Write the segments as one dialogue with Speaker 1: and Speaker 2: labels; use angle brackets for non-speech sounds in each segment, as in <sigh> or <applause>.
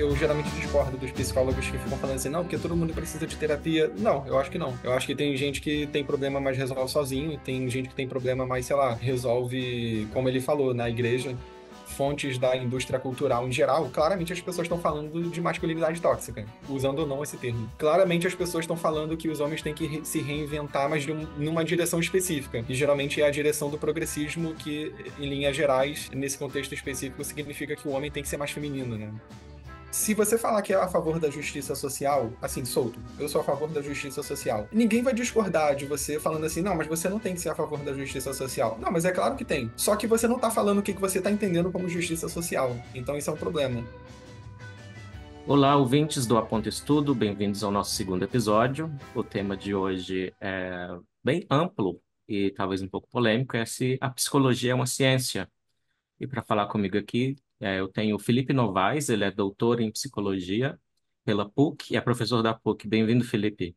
Speaker 1: eu geralmente discordo dos psicólogos que ficam falando assim, não, porque todo mundo precisa de terapia. Não, eu acho que não. Eu acho que tem gente que tem problema, mas resolve sozinho, tem gente que tem problema, mas, sei lá, resolve, como ele falou, na igreja fontes da indústria cultural em geral, claramente as pessoas estão falando de masculinidade tóxica, usando ou não esse termo. Claramente as pessoas estão falando que os homens têm que re se reinventar, mas um, numa direção específica. E geralmente é a direção do progressismo, que, em linhas gerais, nesse contexto específico, significa que o homem tem que ser mais feminino, né? se você falar que é a favor da justiça social, assim, solto, eu sou a favor da justiça social, ninguém vai discordar de você falando assim, não, mas você não tem que ser a favor da justiça social. Não, mas é claro que tem. Só que você não tá falando o que você tá entendendo como justiça social. Então isso é um problema.
Speaker 2: Olá, ouvintes do Aponto Estudo, bem-vindos ao nosso segundo episódio. O tema de hoje é bem amplo e talvez um pouco polêmico, é se a psicologia é uma ciência. E para falar comigo aqui é, eu tenho o Felipe Novaes, ele é doutor em psicologia pela PUC e é professor da PUC. Bem-vindo, Felipe.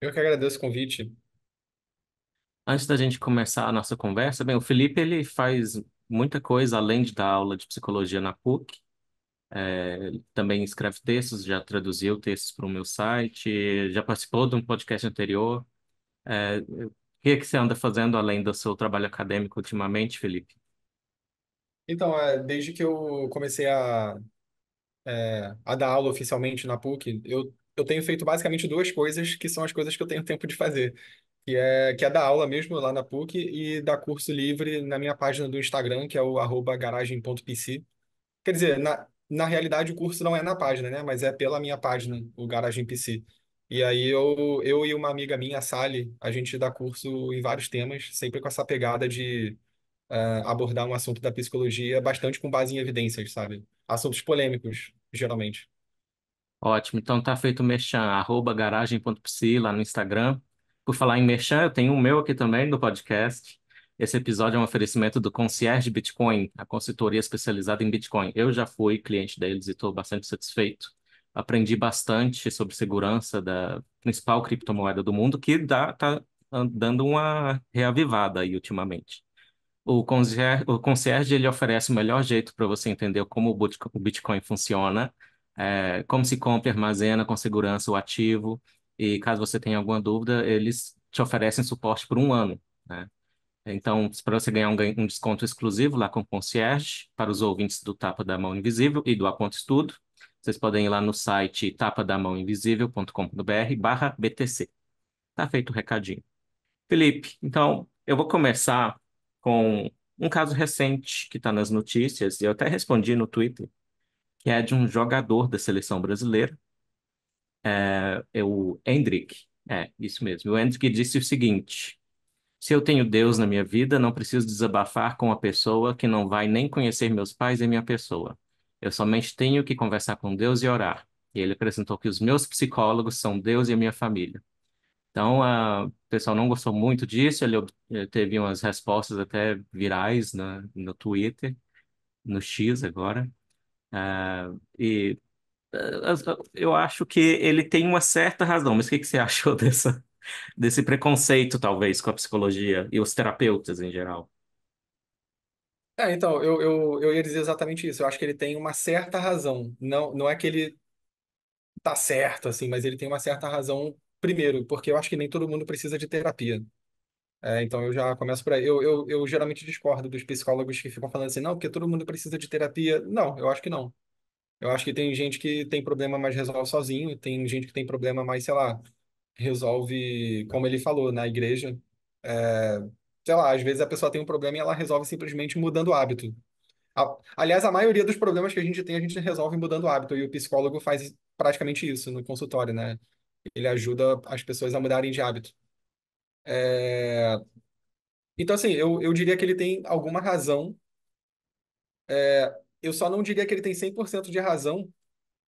Speaker 1: Eu que agradeço o convite.
Speaker 2: Antes da gente começar a nossa conversa, bem, o Felipe ele faz muita coisa além de dar aula de psicologia na PUC. É, também escreve textos, já traduziu textos para o meu site, já participou de um podcast anterior. É, o que é que você anda fazendo além do seu trabalho acadêmico ultimamente, Felipe?
Speaker 1: Então, é, desde que eu comecei a, é, a dar aula oficialmente na PUC, eu, eu tenho feito basicamente duas coisas que são as coisas que eu tenho <laughs> tempo de fazer, que é, que é dar aula mesmo lá na PUC e dar curso livre na minha página do Instagram, que é o arroba garagem.pc. Quer dizer, na, na realidade o curso não é na página, né? Mas é pela minha página, o Garagem PC. E aí eu, eu e uma amiga minha, a Sally, a gente dá curso em vários temas, sempre com essa pegada de uh, abordar um assunto da psicologia bastante com base em evidências, sabe? Assuntos polêmicos, geralmente.
Speaker 2: Ótimo, então tá feito o merchan, arroba garagem.psi lá no Instagram. Por falar em merchan, eu tenho o meu aqui também no podcast. Esse episódio é um oferecimento do Concierge Bitcoin, a consultoria especializada em Bitcoin. Eu já fui cliente deles e estou bastante satisfeito. Aprendi bastante sobre segurança da principal criptomoeda do mundo, que está dando uma reavivada aí ultimamente. O concierge, o concierge ele oferece o melhor jeito para você entender como o Bitcoin funciona, é, como se compra e armazena com segurança o ativo, e caso você tenha alguma dúvida, eles te oferecem suporte por um ano. Né? Então, para você ganhar um, um, desconto exclusivo lá com o concierge, para os ouvintes do Tapa da Mão Invisível e do Aponto Estudo, vocês podem ir lá no site tapadamãoinvisível.com.br barra BTC. Tá feito o recadinho. Felipe, então eu vou começar com um caso recente que está nas notícias, e eu até respondi no Twitter, que é de um jogador da seleção brasileira, é, é o Hendrick. É, isso mesmo. O Hendrick disse o seguinte: se eu tenho Deus na minha vida, não preciso desabafar com uma pessoa que não vai nem conhecer meus pais e minha pessoa. Eu somente tenho que conversar com Deus e orar. E ele acrescentou que os meus psicólogos são Deus e a minha família. Então, o pessoal não gostou muito disso, ele, ele eh, teve umas respostas até virais na, no Twitter, no X agora. Uh, e uh, eu acho que ele tem uma certa razão, mas o que, que você <laughs> achou dessa, desse preconceito, talvez, com a psicologia e os terapeutas em geral?
Speaker 1: É, então, eu, eu, eu ia dizer exatamente isso. Eu acho que ele tem uma certa razão. Não, não é que ele tá certo, assim, mas ele tem uma certa razão Primeiro, porque eu acho que nem todo mundo precisa de terapia. É, então eu já começo por aí. Eu, eu, eu geralmente discordo dos psicólogos que ficam falando assim, não, porque todo mundo precisa de terapia. Não, eu acho que não. Eu acho que tem gente que tem problema, mas resolve sozinho, tem gente que tem problema, mas, sei lá, resolve, como ele falou, na igreja. É, sei lá, às vezes a pessoa tem um problema e ela resolve simplesmente mudando o hábito. aliás, a maioria dos problemas que a gente tem, a gente resolve mudando o hábito, e o psicólogo faz praticamente isso no consultório, né? Ele ajuda as pessoas a mudarem de hábito. É... Então, assim, eu, eu diria que ele tem alguma razão. É... Eu só não diria que ele tem 100% de razão,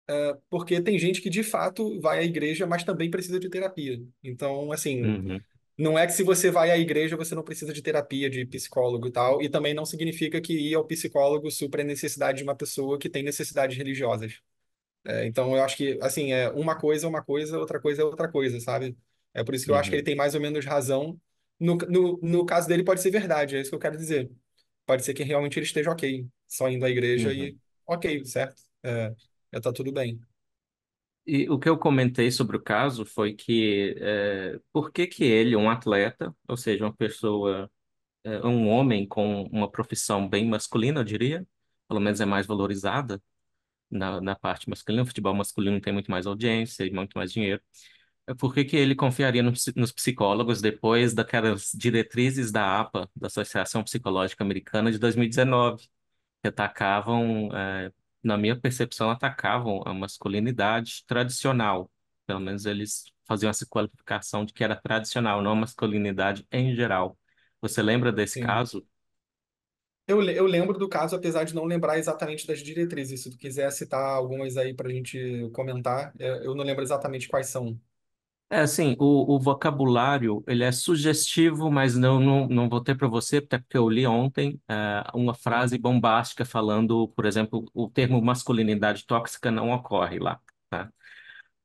Speaker 1: é... porque tem gente que de fato vai à igreja, mas também precisa de terapia. Então, assim, uhum. não é que se você vai à igreja você não precisa de terapia, de psicólogo e tal, e também não significa que ir ao psicólogo supra a necessidade de uma pessoa que tem necessidades religiosas. É, então eu acho que, assim, é uma coisa é uma coisa, outra coisa é outra coisa, sabe? É por isso que eu acho que uhum. ele tem mais ou menos razão. No, no, no caso dele, pode ser verdade, é isso que eu quero dizer. Pode ser que realmente ele esteja ok, só indo à igreja e uhum. ok, certo? É, já tá tudo bem.
Speaker 2: E o que eu comentei sobre o caso foi que é, por que que ele, um atleta, ou seja, uma pessoa, é, um homem com uma profissão bem masculina, eu diria, pelo menos é mais valorizada, na, na parte masculina, o futebol masculino tem muito mais audiência e muito mais dinheiro. É por que que ele confiaria no, nos psicólogos depois daquelas diretrizes da APA, da Associação Psicológica Americana de 2019, que atacavam, é, na minha percepção, atacavam a masculinidade tradicional. Pelo menos eles faziam essa qualificação de que era tradicional, não a masculinidade em geral. Você lembra desse Sim. caso?
Speaker 1: Eu, eu lembro do caso, apesar de não lembrar exatamente das diretrizes. Se tu quiser citar algumas aí para a gente comentar, é, eu não lembro exatamente quais são.
Speaker 2: É assim, o, o vocabulário ele é sugestivo, mas não, não, não vou ter para você, até porque eu li ontem é, uma frase bombástica falando, por exemplo, o termo masculinidade tóxica não ocorre lá, tá?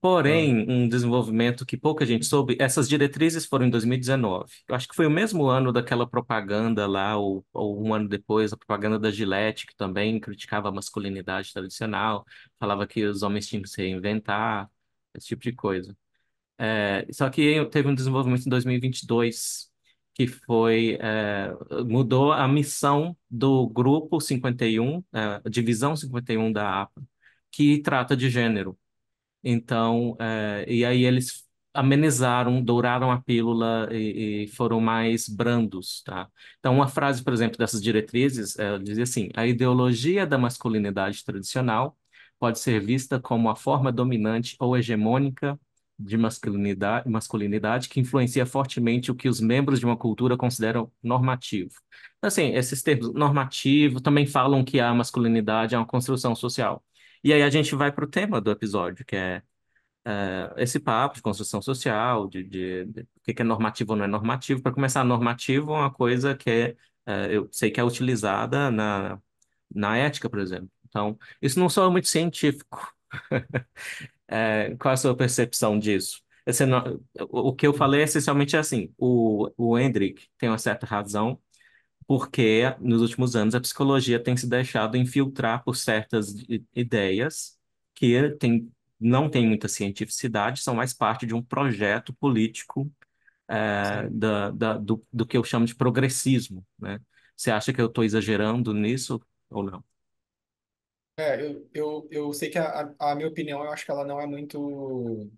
Speaker 2: Hum. Porém, um desenvolvimento que pouca gente soube, essas diretrizes foram em 2019. Eu acho que foi o mesmo ano daquela propaganda lá, ou, ou um ano depois, a propaganda da Gillette, que também criticava a masculinidade tradicional, falava que os homens tinham que se reinventar, esse tipo de coisa. É, só que teve um desenvolvimento em 2022, que foi, é, mudou a missão do grupo 51, é, divisão 51 da APA, que trata de gênero. Então, é, e aí eles amenizaram, douraram a pílula e, e, foram mais brandos, tá? Então, uma frase, por exemplo, dessas diretrizes, eh, dizia assim: a ideologia da masculinidade tradicional pode ser vista como a forma dominante ou hegemônica de masculinidade, masculinidade que influencia fortemente o que os membros de uma cultura consideram normativo. Então, assim, esses termos normativo também falam que a masculinidade é uma construção social. E aí a gente vai para o tema do episódio, que é, é, esse papo de construção social, de, de, de, o que é normativo ou não é normativo. Para começar, normativo é uma coisa que é, eu sei que é utilizada na, na ética, por exemplo. Então, isso não só é muito científico. <laughs> Eh, é, qual a sua percepção disso? Esse, é o que eu falei é essencialmente é assim: o, o Hendrik tem uma certa razão porque nos últimos anos a psicologia tem se deixado infiltrar por certas ideias que tem, não têm muita cientificidade, são mais parte de um projeto político é, da, da, do, do, que eu chamo de progressismo. Né? Você acha que eu estou exagerando nisso ou não?
Speaker 1: É, eu, eu, eu sei que a, a, minha opinião, eu acho que ela não é muito.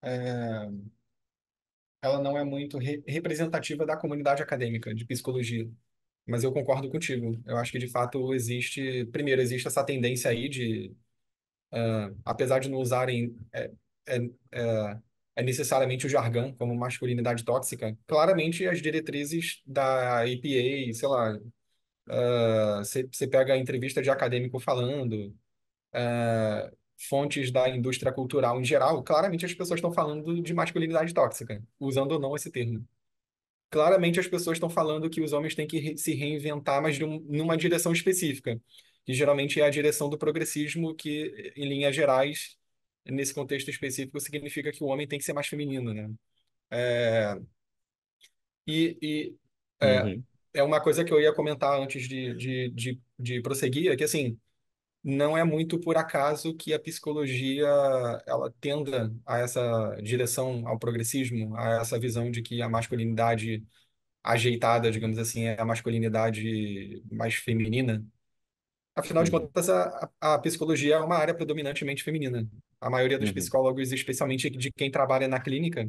Speaker 1: É, ela não é muito re, representativa da comunidade acadêmica de psicologia. Mas eu concordo contigo. Eu acho que de fato existe. Primeiro, existe essa tendência aí de, uh, apesar de não usarem é, é, é, é, necessariamente o jargão como masculinidade tóxica, claramente as diretrizes da EPA, sei lá, você uh, pega entrevista de acadêmico falando, uh, fontes da indústria cultural em geral, claramente as pessoas estão falando de masculinidade tóxica, usando ou não esse termo claramente as pessoas estão falando que os homens têm que re se reinventar, mas um, numa direção específica, que geralmente é a direção do progressismo, que, em linhas gerais, nesse contexto específico, significa que o homem tem que ser mais feminino, né? É... E, e é, uhum. é uma coisa que eu ia comentar antes de, de, de, de prosseguir, é que, assim, não é muito por acaso que a psicologia ela tenda a essa direção ao progressismo, a essa visão de que a masculinidade ajeitada, digamos assim, é a masculinidade mais feminina. Afinal de uhum. contas, a, a psicologia é uma área predominantemente feminina. A maioria dos uhum. psicólogos, especialmente de quem trabalha na clínica,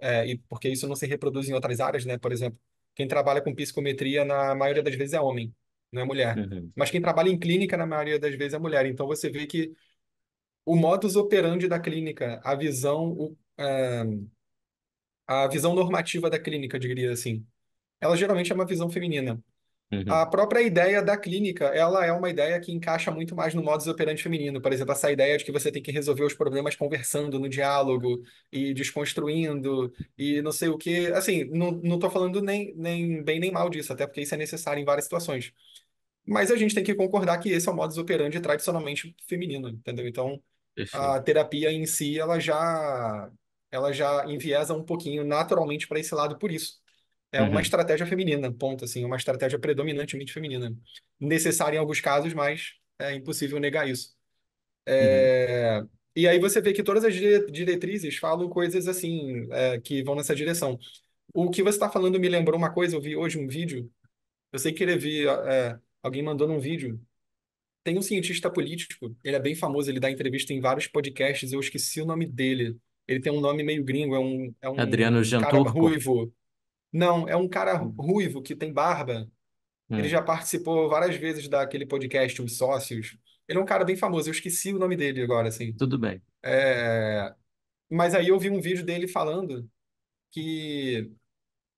Speaker 1: é, e porque isso não se reproduz em outras áreas, né? Por exemplo, quem trabalha com psicometria, na maioria das vezes é homem não é mulher. Uhum. Mas quem trabalha em clínica, na maioria das vezes, é mulher. Então você vê que o modus operandi da clínica, a visão, o, é, a visão normativa da clínica, diria assim, ela geralmente é uma visão feminina. Uhum. A própria ideia da clínica, ela é uma ideia que encaixa muito mais no modus operandi feminino. Por exemplo, essa ideia de que você tem que resolver os problemas conversando no diálogo e desconstruindo e não sei o que. Assim, não, não tô falando nem, nem bem nem mal disso, até porque isso é necessário em várias situações. Mas a gente tem que concordar que esse é o modus operandi tradicionalmente feminino, entendeu? Então, Perfeito. a terapia em si, ela já, ela já enviesa um pouquinho naturalmente para esse lado por isso. É uma uhum. estratégia feminina, ponto, assim, uma estratégia predominantemente feminina. Necessária em alguns casos, mas é impossível negar isso. Uhum. É, e aí você vê que todas as diretrizes falam coisas assim, é, que vão nessa direção. O que você está falando me lembrou uma coisa, eu vi hoje um vídeo, eu sei que ele vi, é, alguém mandou num vídeo, tem um cientista político, ele é bem famoso, ele dá entrevista em vários podcasts, eu esqueci o nome dele. Ele tem um nome meio gringo, é um. É um Adriano ruivo. Não, é um cara hum. ruivo que tem barba. Hum. Ele já participou várias vezes daquele podcast Os Sócios. Ele é um cara bem famoso, eu esqueci o nome dele agora, assim. Tudo bem. É, Mas aí eu vi um vídeo dele falando que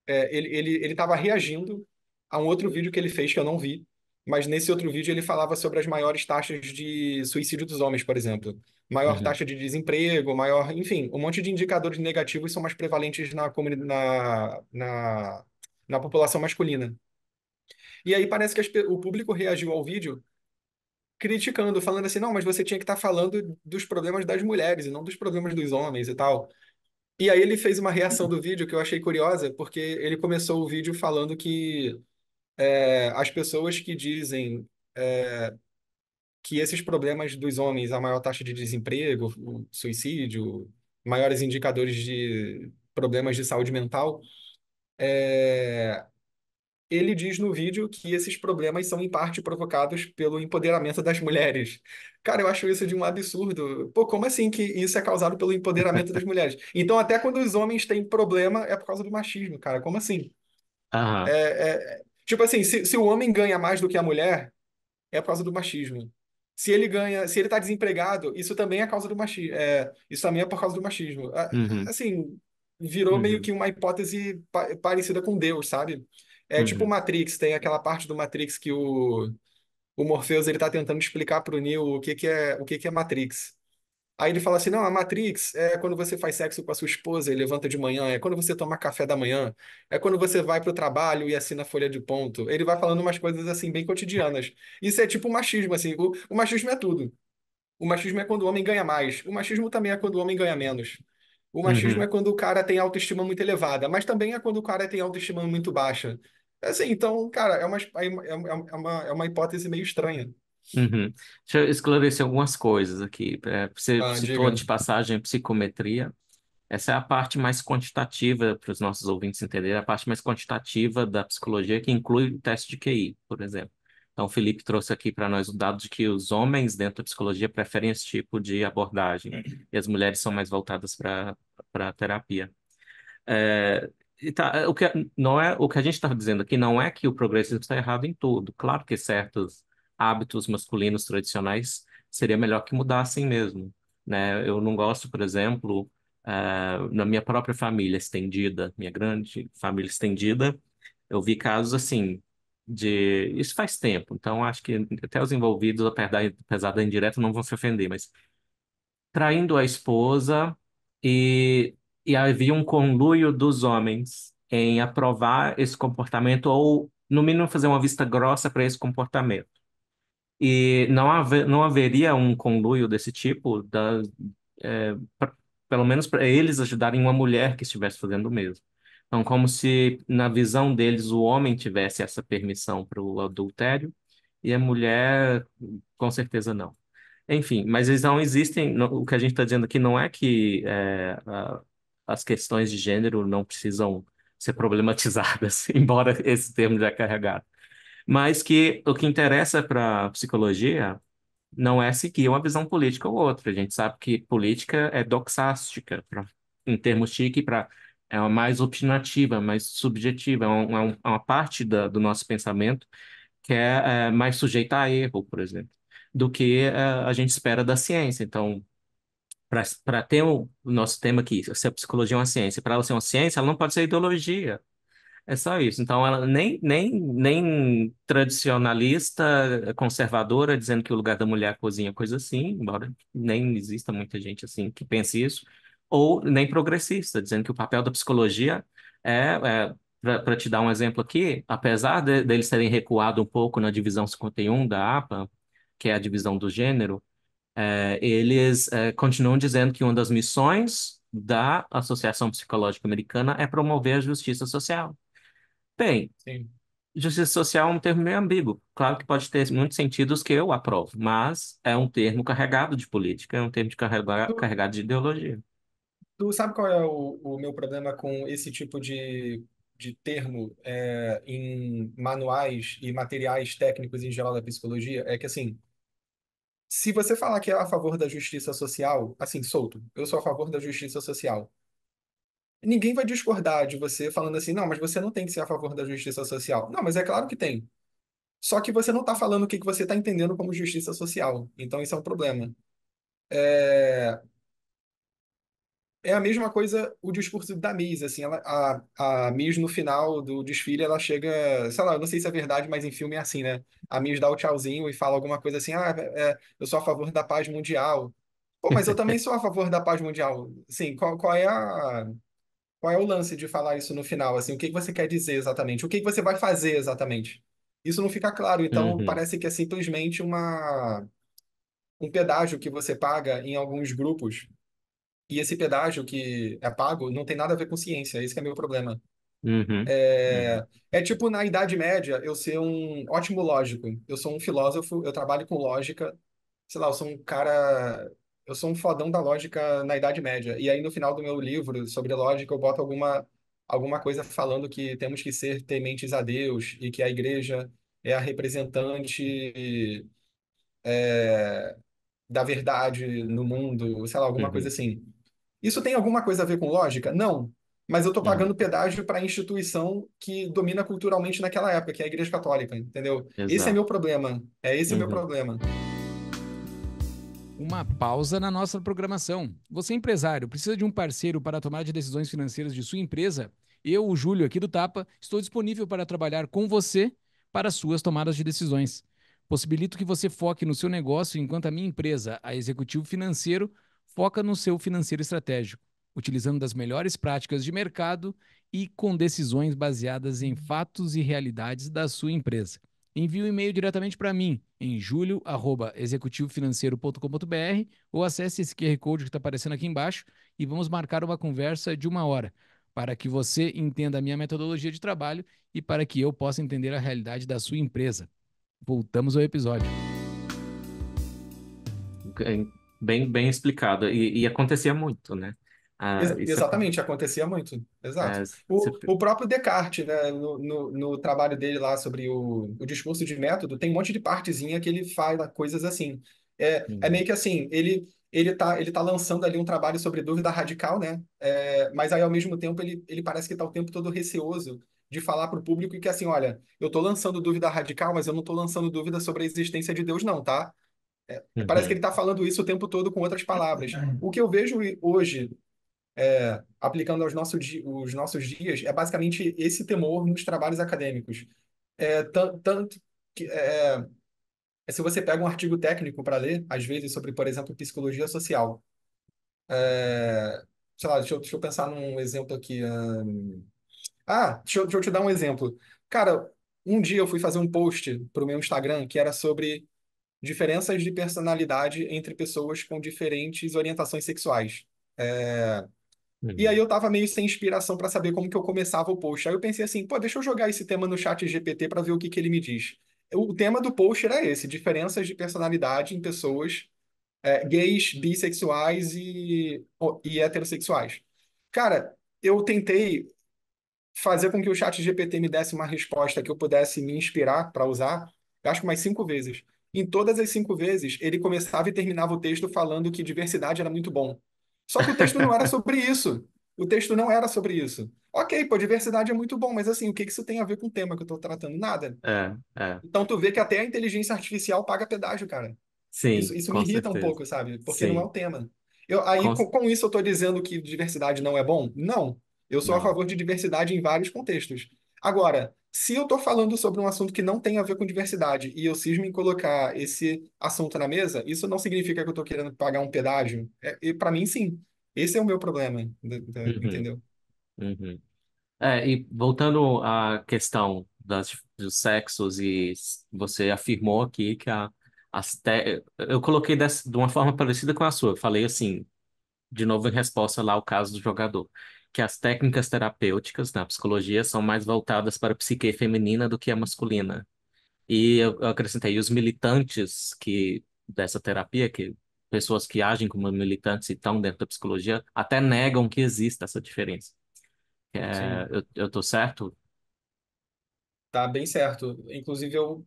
Speaker 1: é, ele, ele, ele estava reagindo a um outro vídeo que ele fez que eu não vi, mas nesse outro vídeo ele falava sobre as maiores taxas de suicídio dos homens, por exemplo. Maior uhum. taxa de desemprego, maior. Enfim, um monte de indicadores negativos são mais prevalentes na, na, na, na população masculina. E aí parece que as, o público reagiu ao vídeo criticando, falando assim: não, mas você tinha que estar tá falando dos problemas das mulheres e não dos problemas dos homens e tal. E aí ele fez uma reação do vídeo que eu achei curiosa, porque ele começou o vídeo falando que é, as pessoas que dizem é, que esses problemas dos homens, a maior taxa de desemprego, suicídio, maiores indicadores de problemas de saúde mental, é, ele diz no vídeo que esses problemas são em parte provocados pelo empoderamento das mulheres. Cara, eu acho isso de um absurdo. Pô, como assim que isso é causado pelo empoderamento das mulheres? Então, até quando os homens têm problema, é por causa do machismo, cara. Como assim? Uhum. é, é Tipo assim, se, se o homem ganha mais do que a mulher, é por causa do machismo. Se ele ganha, se ele tá desempregado, isso também é causa do machismo. É, isso também é por causa do machismo. Uhum. Assim, virou uhum. meio que uma hipótese pa parecida com Deus, sabe? É tipo uhum. tipo o Matrix, tem aquela parte do Matrix que o, o Morpheus ele tá tentando explicar pro Neo o que que é, o que que é Matrix. Aí ele fala assim: não, a Matrix é quando você faz sexo com a sua esposa e levanta de manhã, é quando você toma café da manhã, é quando você vai para o trabalho e assina folha de ponto. Ele vai falando umas coisas assim, bem cotidianas. Isso é tipo machismo, assim. O, o machismo é tudo. O machismo é quando o homem ganha mais. O machismo também é quando o homem ganha menos. O machismo uhum. é quando o cara tem autoestima muito elevada, mas também é quando o cara tem autoestima muito baixa. Assim, então, cara, é uma, é, é, é uma, é uma hipótese meio estranha.
Speaker 2: Uhum. Deixa eu esclarecer algumas coisas aqui. É, você Ah, citou diga. de passagem psicometria. Essa é a parte mais quantitativa, para os nossos ouvintes entenderem, é a parte mais quantitativa da psicologia que inclui o teste de QI, por exemplo. Então, o Felipe trouxe aqui para nós o dado de que os homens dentro da psicologia preferem esse tipo de abordagem e as mulheres são mais voltadas para para terapia. É, e tá, é, o que, não é, o que a gente está dizendo aqui não é que o progressismo está errado em tudo. Claro que certos hábitos masculinos tradicionais, seria melhor que mudassem mesmo. Né? Eu não gosto, por exemplo, uh, na minha própria família estendida, minha grande família estendida, eu vi casos assim de isso faz tempo, então acho que até os envolvidos, apesar da indireta, não vão se ofender, mas traindo a esposa e, e havia um conluio dos homens em aprovar esse comportamento ou no mínimo fazer uma vista grossa para esse comportamento. E não, haver, não haveria um conluio desse tipo, da, é, pra, pelo menos para eles ajudarem uma mulher que estivesse fazendo o mesmo. Então, como se na visão deles o homem tivesse essa permissão para o adultério e a mulher, com certeza, não. Enfim, mas eles não existem. o que a gente está dizendo aqui não é que é, a, as questões de gênero não precisam ser problematizadas, <laughs> embora esse termo já é carregado. Mas que o que interessa para a psicologia não é seguir uma visão política ou outra. A gente sabe que política é doxástica, pra, em termos chique, para é mais obstinativa, mais subjetiva, é uma, é é uma parte da, do nosso pensamento que é, é, mais sujeita a erro, por exemplo, do que é, a gente espera da ciência. Então, para ter o, o nosso tema aqui, se a psicologia é uma ciência, para ela ser uma ciência, ela não pode ser ideologia. É só isso. Então, ela nem, nem, nem tradicionalista, conservadora, dizendo que o lugar da mulher é cozinha, coisa assim, embora nem exista muita gente assim que pense isso, ou nem progressista, dizendo que o papel da psicologia é, é para te dar um exemplo aqui, apesar de, deles terem recuado um pouco na divisão 51 da APA, que é a divisão do gênero, é, eles é, continuam dizendo que uma das missões da Associação Psicológica Americana é promover a justiça social. Bem, Justiça social é um termo meio ambíguo. Claro que pode ter muitos sentidos que eu aprovo, mas é um termo carregado de política, é um termo de carregado, carregado de ideologia.
Speaker 1: Tu sabe qual é o, o meu problema com esse tipo de, de termo é, em manuais e materiais técnicos em geral da psicologia? É que, assim, se você falar que é a favor da justiça social, assim, solto, eu sou a favor da justiça social ninguém vai discordar de você falando assim, não, mas você não tem que ser a favor da justiça social. Não, mas é claro que tem. Só que você não está falando o que, você está entendendo como justiça social. Então, isso é um problema. É, é a mesma coisa o discurso da Miss, assim, ela, a, a Miss no final do desfile, ela chega, sei lá, eu não sei se é verdade, mas em filme é assim, né? A Miss dá o tchauzinho e fala alguma coisa assim, ah, é, é eu sou a favor da paz mundial. Pô, mas eu também sou a favor da paz mundial. Sim, qual, qual é a... Qual é o lance de falar isso no final? Assim, o que, você quer dizer exatamente? O que, você vai fazer exatamente? Isso não fica claro, então uhum. parece que é simplesmente uma um pedágio que você paga em alguns grupos. E esse pedágio que é pago não tem nada a ver com ciência, esse é meu problema. Uhum. É... Uhum. é tipo na Idade Média eu ser um ótimo lógico. Eu sou um filósofo, eu trabalho com lógica, sei lá, eu sou um cara eu sou um fodão da lógica na Idade Média. E aí, no final do meu livro sobre lógica, eu boto alguma, alguma coisa falando que temos que ser tementes a Deus e que a igreja é a representante é, da verdade no mundo, sei lá, alguma uhum. coisa assim. Isso tem alguma coisa a ver com lógica? Não. Mas eu estou pagando pedágio para a instituição que domina culturalmente naquela época, que é a Igreja Católica, entendeu? Exato. Esse é meu problema. É esse uhum. o meu uhum. problema
Speaker 3: uma pausa na nossa programação. Você, empresário, precisa de um parceiro para tomar de decisões financeiras de sua empresa? Eu, o Júlio, aqui do Tapa, estou disponível para trabalhar com você para suas tomadas de decisões. Possibilito que você foque no seu negócio enquanto a minha empresa, a Executivo Financeiro, foca no seu financeiro estratégico, utilizando das melhores práticas de mercado e com decisões baseadas em fatos e realidades da sua empresa. Envie o um e-mail diretamente para mim em julio@executivofinanceiro.com.br ou acesse esse QR Code que está aparecendo aqui embaixo e vamos marcar uma conversa de uma hora para que você entenda a minha metodologia de trabalho e para que eu possa entender a realidade da sua empresa. Voltamos ao episódio.
Speaker 2: Bem, bem explicado. E, e acontecia muito, né? Ah, isso é exatamente,
Speaker 1: acontecia muito. Exato. É, o, o próprio Descartes, né, no, no, no trabalho dele lá sobre o, o discurso de método, tem um monte de partezinha que ele fala coisas assim. É, é uhum. meio que assim, ele ele tá, ele tá lançando ali um trabalho sobre dúvida radical, né? É, mas aí, ao mesmo tempo, ele, ele parece que está o tempo todo receoso de falar para o público que, assim, olha, eu estou lançando dúvida radical, mas eu não estou lançando dúvida sobre a existência de Deus, não, tá? É, parece que uhum. ele está falando isso o tempo todo com outras palavras. O que eu vejo hoje é, aplicando aos nossos, os nossos dias, é basicamente esse temor nos trabalhos acadêmicos. É, tanto que, é, é, se você pega um artigo técnico para ler, às vezes, sobre, por exemplo, psicologia social, é, sei lá, deixa eu, deixa eu pensar num exemplo aqui. Um... Ah, deixa eu, deixa eu te dar um exemplo. Cara, um dia eu fui fazer um post para o meu Instagram que era sobre diferenças de personalidade entre pessoas com diferentes orientações sexuais. É, Uhum. E aí eu tava meio sem inspiração para saber como que eu começava o post. Aí eu pensei assim, pô, deixa eu jogar esse tema no chat GPT para ver o que, que ele me diz. O tema do post era esse, diferenças de personalidade em pessoas é, gays, bissexuais e, e heterossexuais. Cara, eu tentei fazer com que o chat GPT me desse uma resposta que eu pudesse me inspirar para usar, acho que mais cinco vezes. Em todas as cinco vezes, ele começava e terminava o texto falando que diversidade era muito bom. Só que o texto não era sobre isso. O texto não era sobre isso. Ok, pô, diversidade é muito bom, mas assim, o que isso tem a ver com o tema que eu estou tratando? Nada.
Speaker 2: É, é.
Speaker 1: Então tu vê que até a inteligência artificial paga pedágio, cara. Sim. Isso, me irrita certeza. um pouco, sabe? Porque não é o tema. Eu, aí, com... com isso, eu estou dizendo que diversidade não é bom? Não. Eu sou não. a favor de diversidade em vários contextos. Agora, se eu estou falando sobre um assunto que não tem a ver com diversidade e eu cismo em colocar esse assunto na mesa, isso não significa que eu estou querendo pagar um pedágio. É, e para mim, sim. Esse é o meu problema, uhum. entendeu?
Speaker 2: Uhum. É, e voltando à questão das, dos sexos, e você afirmou aqui que a, as te... eu coloquei dessa, de uma forma parecida com a sua. falei assim, de novo em resposta lá ao caso do jogador que as técnicas terapêuticas na psicologia são mais voltadas para a psique feminina do que a masculina. E eu, acrescentei os militantes que dessa terapia, que pessoas que agem como militantes e estão dentro da psicologia, até negam que exista essa diferença. É, eu, eu tô certo?
Speaker 1: Tá bem certo. Inclusive, eu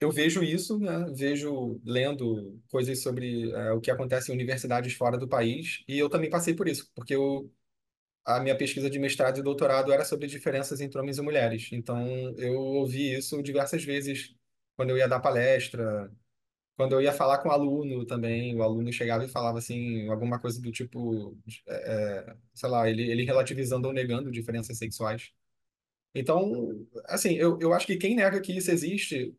Speaker 1: eu vejo isso, né? Vejo lendo coisas sobre é, o que acontece em universidades fora do país, e eu também passei por isso, porque eu a minha pesquisa de mestrado e doutorado era sobre diferenças entre homens e mulheres. Então, eu ouvi isso diversas vezes quando eu ia dar palestra, quando eu ia falar com o aluno também. O aluno chegava e falava assim, alguma coisa do tipo, é, é sei lá, ele, ele relativizando ou negando diferenças sexuais. Então, assim, eu, eu acho que quem nega que isso existe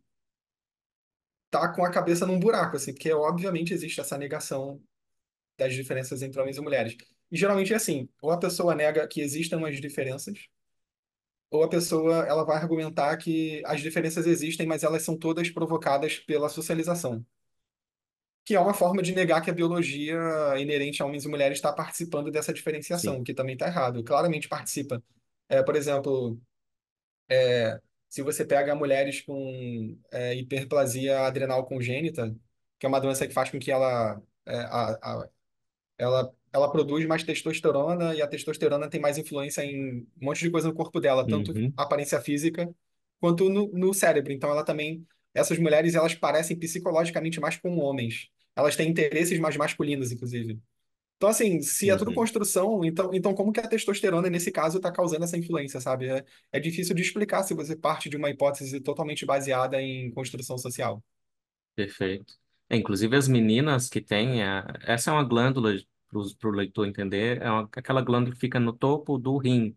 Speaker 1: tá com a cabeça num buraco, assim, porque obviamente existe essa negação das diferenças entre homens e mulheres. E geralmente é assim, ou a pessoa nega que existem as diferenças, ou a pessoa ela vai argumentar que as diferenças existem, mas elas são todas provocadas pela socialização. Que é uma forma de negar que a biologia inerente a homens e mulheres está participando dessa diferenciação, Sim. que também está errado. Claramente participa. É, por exemplo, é, se você pega mulheres com é, hiperplasia adrenal congênita, que é uma doença que faz com que ela, é, a, a, ela ela produz mais testosterona e a testosterona tem mais influência em um monte de coisa no corpo dela, tanto uhum. aparência física quanto no, no, cérebro. Então ela também, essas mulheres, elas parecem psicologicamente mais com homens. Elas têm interesses mais masculinos, inclusive. Então, assim, se é tudo uhum. construção, então, então como que a testosterona, nesse caso, está causando essa influência, sabe? É, é difícil de explicar se você parte de uma hipótese totalmente baseada em construção social.
Speaker 2: Perfeito. É, inclusive, as meninas que têm. A... É, essa é uma glândula para o leitor entender, é uma, aquela glândula que fica no topo do rim.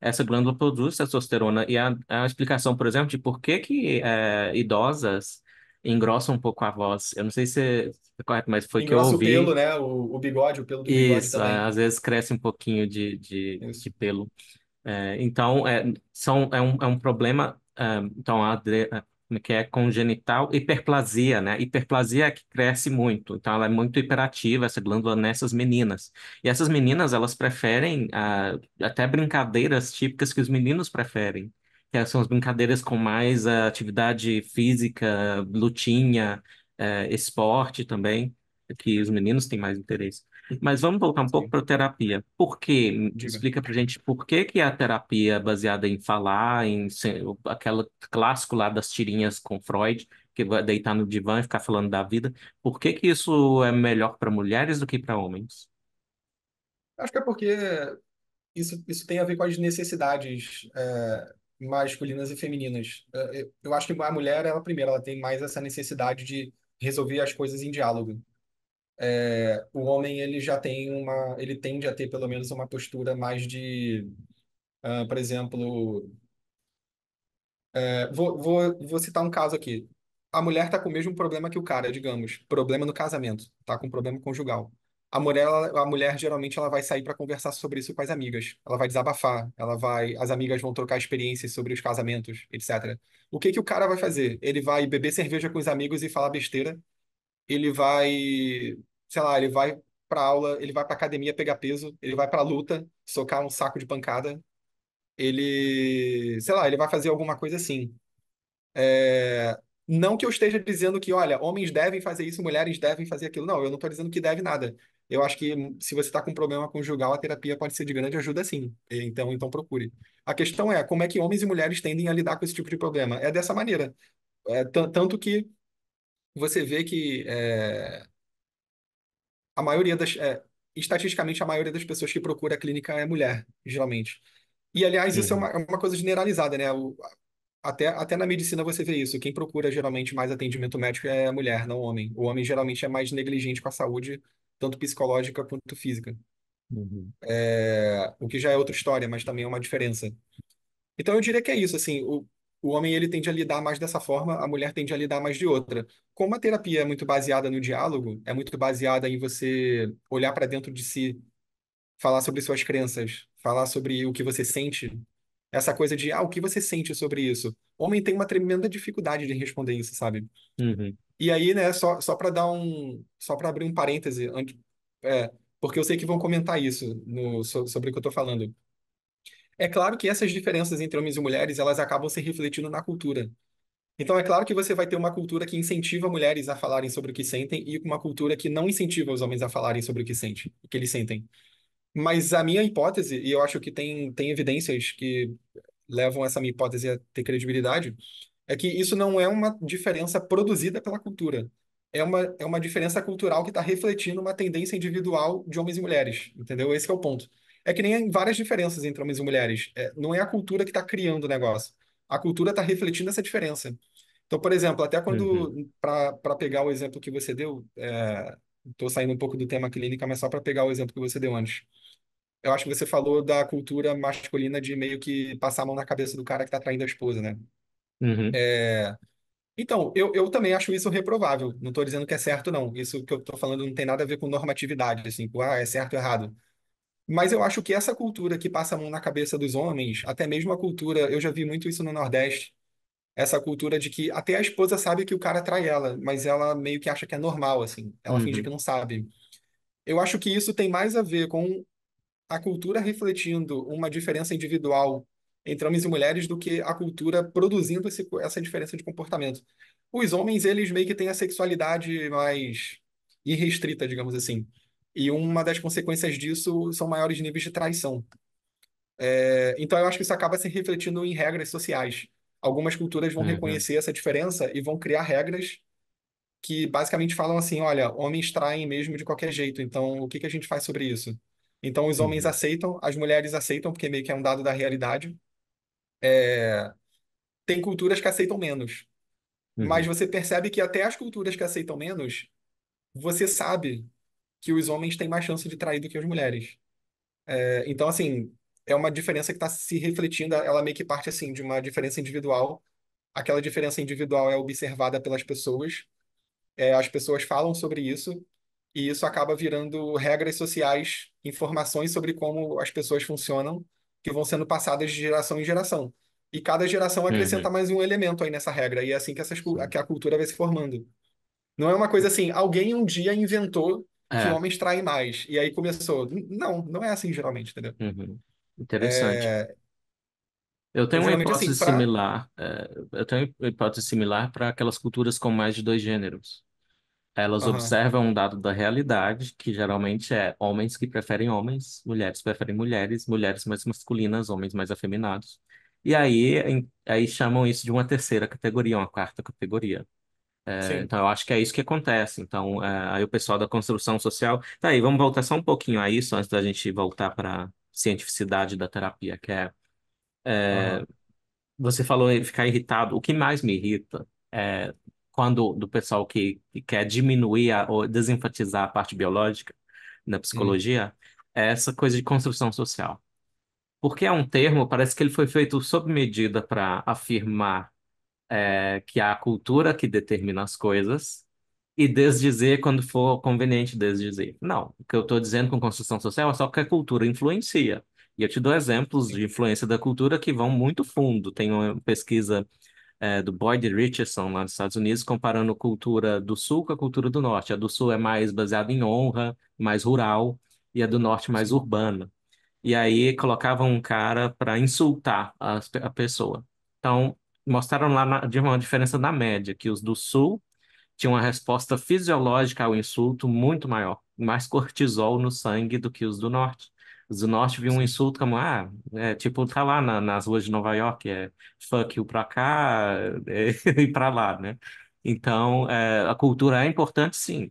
Speaker 2: Essa glândula produz testosterona. E a, a explicação, por exemplo, de por que, que é, idosas engrossam um pouco a voz. Eu não sei se é correto, mas foi Engrossa que eu ouvi. o pelo, né?
Speaker 1: O, o, bigode, o pelo do bigode Isso, também. às
Speaker 2: vezes cresce um pouquinho de, de, de pelo. É, então, é, são, é, um, é um problema. É, então, a, que é congenital, hiperplasia, né? Hiperplasia é que cresce muito, então ela é muito hiperativa, essa glândula nessas meninas. E essas meninas, elas preferem ah, até brincadeiras típicas que os meninos preferem, que são as brincadeiras com mais ah, atividade física, lutinha, eh, esporte também, que os meninos têm mais interesse. Mas vamos voltar um pouco para a terapia. Por quê? Diga. Explica para gente por que, que é a terapia baseada em falar, em ser, aquela clássico lá das tirinhas com Freud, que vai deitar no divã e ficar falando da vida. Por que, que isso é melhor para mulheres do que para homens?
Speaker 1: Acho que é porque isso, isso tem a ver com as necessidades é, masculinas e femininas. É, eu, eu acho que a mulher, ela primeiro, ela tem mais essa necessidade de resolver as coisas em diálogo é, o homem ele já tem uma, ele tende a ter pelo menos uma postura mais de, uh, por exemplo, é, vou, vou, vou citar um caso aqui. A mulher está com o mesmo problema que o cara, digamos, problema no casamento, tá com problema conjugal. A mulher, ela, a mulher geralmente ela vai sair para conversar sobre isso com as amigas. Ela vai desabafar, ela vai, as amigas vão trocar experiências sobre os casamentos, etc. O que que o cara vai fazer? Ele vai beber cerveja com os amigos e falar besteira ele vai, sei lá, ele vai para aula, ele vai para academia pegar peso, ele vai para luta, socar um saco de pancada, ele, sei lá, ele vai fazer alguma coisa assim. É... Não que eu esteja dizendo que, olha, homens devem fazer isso, mulheres devem fazer aquilo. Não, eu não estou dizendo que deve nada. Eu acho que se você está com um problema conjugal, a terapia pode ser de grande ajuda, sim. Então, então procure. A questão é como é que homens e mulheres tendem a lidar com esse tipo de problema. É dessa maneira. É, tanto que você vê que é, a maioria das. É, estatisticamente, a maioria das pessoas que procura a clínica é mulher, geralmente. E, aliás, isso é uhum. uma, é uma, coisa generalizada, né? O, até, até na medicina você vê isso. Quem procura geralmente mais atendimento médico é a mulher, não o homem. O homem geralmente é mais negligente com a saúde, tanto psicológica quanto física. Uhum. É, o que já é outra história, mas também é uma diferença. Então eu diria que é isso, assim, o, o homem ele tende a lidar mais dessa forma, a mulher tende a lidar mais de outra. Como a terapia é muito baseada no diálogo, é muito baseada em você olhar para dentro de si, falar sobre suas crenças, falar sobre o que você sente, essa coisa de, ah, o que você sente sobre isso? Homem tem uma tremenda dificuldade de responder isso, sabe? Uhum. E aí, né, só, só para dar um. Só para abrir um parêntese, antes, é, porque eu sei que vão comentar isso no, sobre o que eu estou falando. É claro que essas diferenças entre homens e mulheres, elas acabam se refletindo na cultura. Então, é claro que você vai ter uma cultura que incentiva mulheres a falarem sobre o que sentem e uma cultura que não incentiva os homens a falarem sobre o que sentem, o que eles sentem. Mas a minha hipótese, e eu acho que tem, tem evidências que levam essa minha hipótese a ter credibilidade, é que isso não é uma diferença produzida pela cultura. É uma, é uma diferença cultural que está refletindo uma tendência individual de homens e mulheres, entendeu? Esse é o ponto. É que nem em várias diferenças entre homens e mulheres. É, não é a cultura que está criando o negócio. A cultura está refletindo essa diferença. Então, por exemplo, até quando, uhum. para pegar o exemplo que você deu, estou é, saindo um pouco do tema clínica, mas só para pegar o exemplo que você deu antes. Eu acho que você falou da cultura masculina de meio que passar a mão na cabeça do cara que está traindo a esposa, né?
Speaker 2: Uhum. É...
Speaker 1: Então, eu, eu também acho isso reprovável. Não estou dizendo que é certo, não. Isso que eu estou falando não tem nada a ver com normatividade, assim, com, tipo, ah, é certo ou errado. Mas eu acho que essa cultura que passa a mão na cabeça dos homens, até mesmo a cultura, eu já vi muito isso no Nordeste, essa cultura de que até a esposa sabe que o cara trai ela, mas ela meio que acha que é normal, assim. Ela finge uhum. que não sabe. Eu acho que isso tem mais a ver com a cultura refletindo uma diferença individual entre homens e mulheres do que a cultura produzindo esse, essa diferença de comportamento. Os homens, eles meio que têm a sexualidade mais irrestrita, digamos assim. E uma das consequências disso são maiores níveis de traição. É, então, eu acho que isso acaba se refletindo em regras sociais. Algumas culturas vão uhum. reconhecer essa diferença e vão criar regras que basicamente falam assim: olha, homens traem mesmo de qualquer jeito, então o que, que a gente faz sobre isso? Então, os homens uhum. aceitam, as mulheres aceitam, porque meio que é um dado da realidade. É... Tem culturas que aceitam menos. Uhum. Mas você percebe que até as culturas que aceitam menos, você sabe que os homens têm mais chance de trair do que as mulheres. É, então, assim, é uma diferença que está se refletindo, ela meio que parte assim de uma diferença individual. Aquela diferença individual é observada pelas pessoas, é, as pessoas falam sobre isso, e isso acaba virando regras sociais, informações sobre como as pessoas funcionam, que vão sendo passadas de geração em geração. E cada geração acrescenta uhum. mais um elemento aí nessa regra, e é assim que, essas, que a cultura vai se formando. Não é uma coisa assim, alguém um dia inventou é. homens traem mais. E aí começou. Não, não é assim geralmente, entendeu?
Speaker 2: Uhum. Interessante. É... Eu tenho uma assim, hipótese assim, pra... similar. É, eu tenho uma hipótese similar para aquelas culturas com mais de dois gêneros. Elas uhum. observam um dado da realidade, que geralmente é homens que preferem homens, mulheres preferem mulheres, mulheres mais masculinas, homens mais afeminados. E aí, aí chamam isso de uma terceira categoria, uma quarta categoria. É, Sim. então, eu acho que é isso que acontece. Então, é, aí o pessoal da construção social. Tá aí, vamos voltar só um pouquinho a isso, antes da gente voltar para cientificidade da terapia, que é, é, Você falou em ficar irritado. O que mais me irrita é quando do pessoal que, que quer diminuir a- ou desenfatizar a parte biológica na Hum. psicologia é essa coisa de construção social. Porque é um termo, parece que ele foi feito sob medida para afirmar é, que é a cultura que determina as coisas e desdizer quando for conveniente desdizer. Não, o que eu estou dizendo com construção social é só que a cultura influencia. E eu te dou exemplos de influência da cultura que vão muito fundo. Tem uma pesquisa é, do Boyd Richardson lá nos Estados Unidos comparando cultura do Sul com a cultura do Norte. A do Sul é mais baseada em honra, mais rural, e a do Norte mais urbana. E aí colocava um cara para insultar a, a pessoa. Então, mostraram lá na, de uma diferença na média, que os do sul tinham uma resposta fisiológica ao insulto muito maior, mais cortisol no sangue do que os do norte. Os do norte viam um insulto como, ah, é, tipo, tá lá na, nas ruas de Nova York, é fuck you pra cá é, <laughs> e pra lá, né? Então, é, a cultura é importante, sim.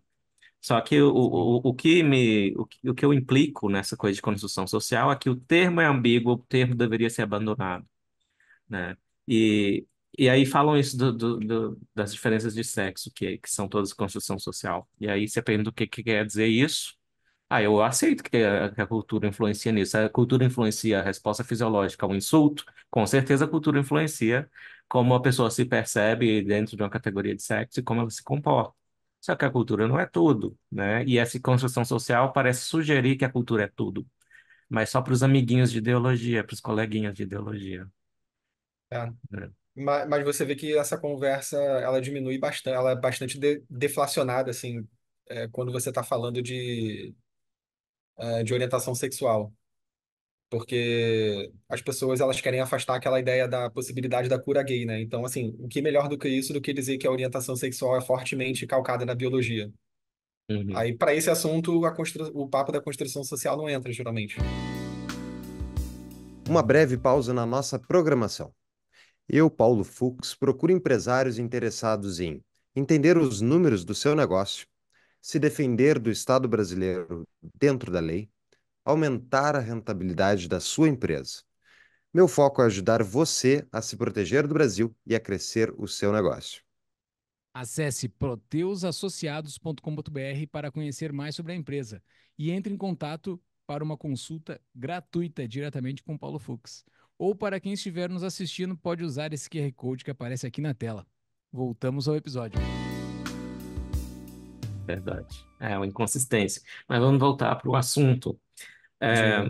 Speaker 2: Só que o, o, o que me o, o que eu implico nessa coisa de construção social é que o termo é ambíguo, o termo deveria ser abandonado, né? E, e aí falam isso do, do, do, das diferenças de sexo, que, que são todas construção social. E aí você pergunta o que, que quer dizer isso. Ah, eu aceito que a, que a cultura influencia nisso. A cultura influencia a resposta fisiológica ao insulto. Com certeza a cultura influencia como a pessoa se percebe dentro de uma categoria de sexo e como ela se comporta. Só que a cultura não é tudo, né? E essa construção social parece sugerir que a cultura é tudo, mas só para os amiguinhos de ideologia, para os coleguinhas de ideologia. É. é.
Speaker 1: Mas, você vê que essa conversa ela diminui bastante, ela é bastante de- deflacionada assim, é, quando você está falando de, é, de orientação sexual, porque as pessoas elas querem afastar aquela ideia da possibilidade da cura gay, né? Então assim, o que melhor do que isso do que dizer que a orientação sexual é fortemente calcada na biologia? Uhum. Aí para esse assunto a constru... o papo da construção social não entra geralmente. Uma breve pausa na nossa programação. Eu, Paulo Fux, procuro empresários interessados em entender os números do seu negócio, se defender do Estado brasileiro dentro da lei, aumentar a rentabilidade da sua empresa. Meu foco é ajudar você a se proteger do Brasil e a crescer o seu negócio.
Speaker 3: Acesse proteusassociados.com.br para conhecer mais sobre a empresa e entre em contato para uma consulta gratuita diretamente com Paulo Fux ou para quem estiver nos assistindo, pode usar esse QR Code que aparece aqui na tela. Voltamos ao episódio.
Speaker 2: Verdade. É uma inconsistência. Mas vamos voltar para o assunto. É,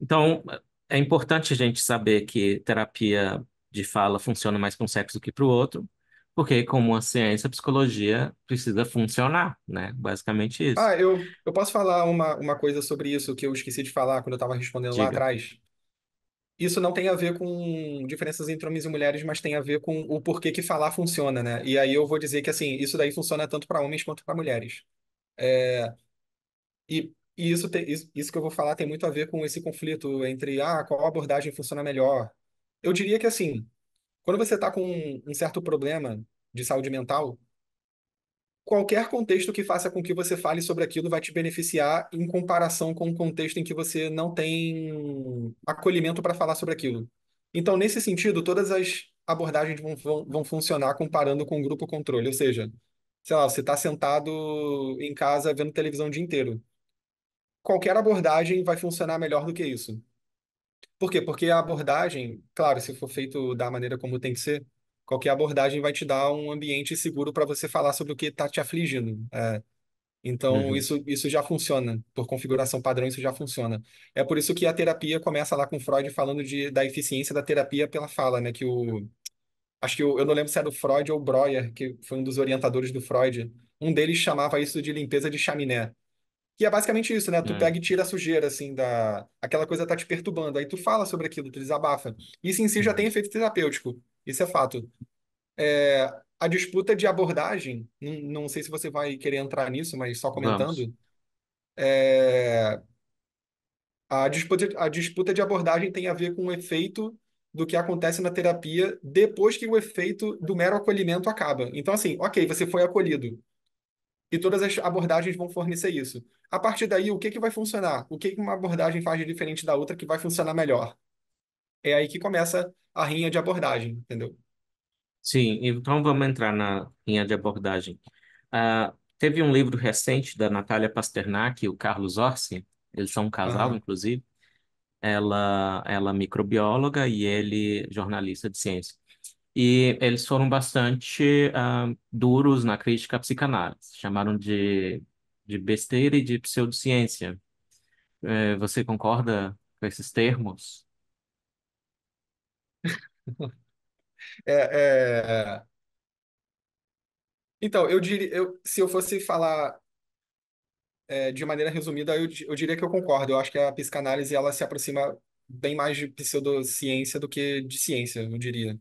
Speaker 2: então, é importante a gente saber que terapia de fala funciona mais para um sexo do que para o outro, porque como a ciência, a psicologia precisa funcionar, né? Basicamente isso. Ah,
Speaker 1: eu, eu posso falar uma, uma coisa sobre isso que eu esqueci de falar quando eu estava respondendo Diga. lá atrás? isso não tem a ver com diferenças entre homens e mulheres, mas tem a ver com o porquê que falar funciona, né? E aí eu vou dizer que, assim, isso daí funciona tanto para homens quanto para mulheres. É, e e isso, te, isso, que eu vou falar tem muito a ver com esse conflito entre ah, qual abordagem funciona melhor. Eu diria que, assim, quando você está com um certo problema de saúde mental, qualquer contexto que faça com que você fale sobre aquilo vai te beneficiar em comparação com o um contexto em que você não tem acolhimento para falar sobre aquilo. Então, nesse sentido, todas as abordagens vão, vão, vão funcionar comparando com o grupo controle. Ou seja, sei lá, você está sentado em casa vendo televisão o dia inteiro. Qualquer abordagem vai funcionar melhor do que isso. Por quê? Porque a abordagem, claro, se for feito da maneira como tem que ser, qualquer abordagem vai te dar um ambiente seguro para você falar sobre o que está te afligindo. É, então, uhum. isso, isso já funciona. Por configuração padrão, isso já funciona. É por isso que a terapia começa lá com Freud falando de, da eficiência da terapia pela fala, né? Que o. Acho que o, eu não lembro se era o Freud ou o Breuer, que foi um dos orientadores do Freud. Um deles chamava isso de limpeza de chaminé. Que é basicamente isso, né? Tu é. pega e tira a sujeira, assim, da. Aquela coisa tá te perturbando. Aí tu fala sobre aquilo, tu desabafa. Isso em si já uhum. tem efeito terapêutico. Isso é fato. É, a disputa de abordagem, não, não sei se você vai querer entrar nisso, mas só comentando. É, a, disputa, a disputa de abordagem tem a ver com o efeito do que acontece na terapia depois que o efeito do mero acolhimento acaba. Então, assim, ok, você foi acolhido. E todas as abordagens vão fornecer isso. A partir daí, o que, que vai funcionar? O que, que uma abordagem faz de diferente da outra que vai funcionar melhor? é aí que começa a rinha de abordagem, entendeu?
Speaker 2: Sim, então vamos entrar na linha de abordagem. Uh, teve um livro recente da Natália Pasternak e o Carlos Orsi, eles são um casal, uhum. inclusive. Ela, ela é microbióloga e ele é jornalista de ciência. E eles foram bastante uh, duros na crítica à psicanálise, chamaram de, de besteira e de pseudociência. Uh, você concorda com esses termos?
Speaker 1: <laughs> É, é, Então, eu diria, eu, se eu fosse falar é, de maneira resumida, eu, eu diria que eu concordo. Eu acho que a psicanálise ela se aproxima bem mais de pseudociência do que de ciência, eu diria.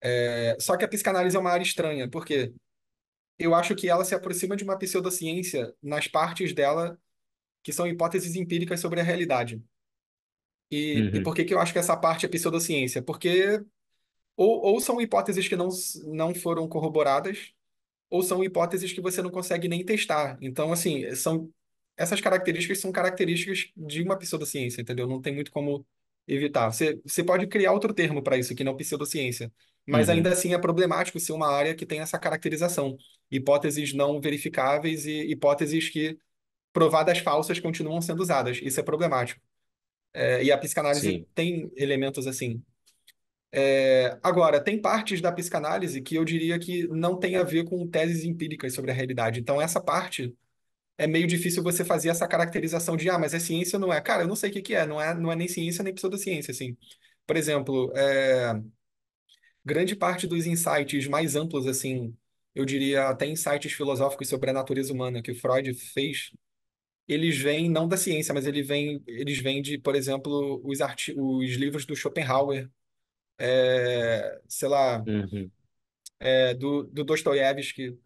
Speaker 1: É, só que a psicanálise é uma área estranha, porque eu acho que ela se aproxima de uma pseudociência nas partes dela que são hipóteses empíricas sobre a realidade. E, uhum. e por que, que eu acho que essa parte é pseudociência? Porque ou, ou são hipóteses que não, não foram corroboradas, ou são hipóteses que você não consegue nem testar. Então, assim, são essas características são características de uma pseudociência, entendeu? Não tem muito como evitar. Você, você pode criar outro termo para isso, que não pseudociência, mas uhum. ainda assim é problemático ser uma área que tem essa caracterização. Hipóteses não verificáveis e hipóteses que provadas falsas continuam sendo usadas. Isso é problemático. É, e a psicanálise Sim. tem elementos assim. É, agora, tem partes da psicanálise que eu diria que não tem a ver com teses empíricas sobre a realidade. Então, essa parte é meio difícil você fazer essa caracterização de, ah, mas é ciência ou não é? Cara, eu não sei o que, que é. Não é, não é nem ciência nem pseudociência, assim. Por exemplo, é... grande parte dos insights mais amplos, assim, eu diria até insights filosóficos sobre a natureza humana que Freud fez, eles vêm não da ciência, mas ele vem, eles vêm de, por exemplo, os, arti os livros do Schopenhauer, é, sei lá, uhum. é, do, do Dostoiévski.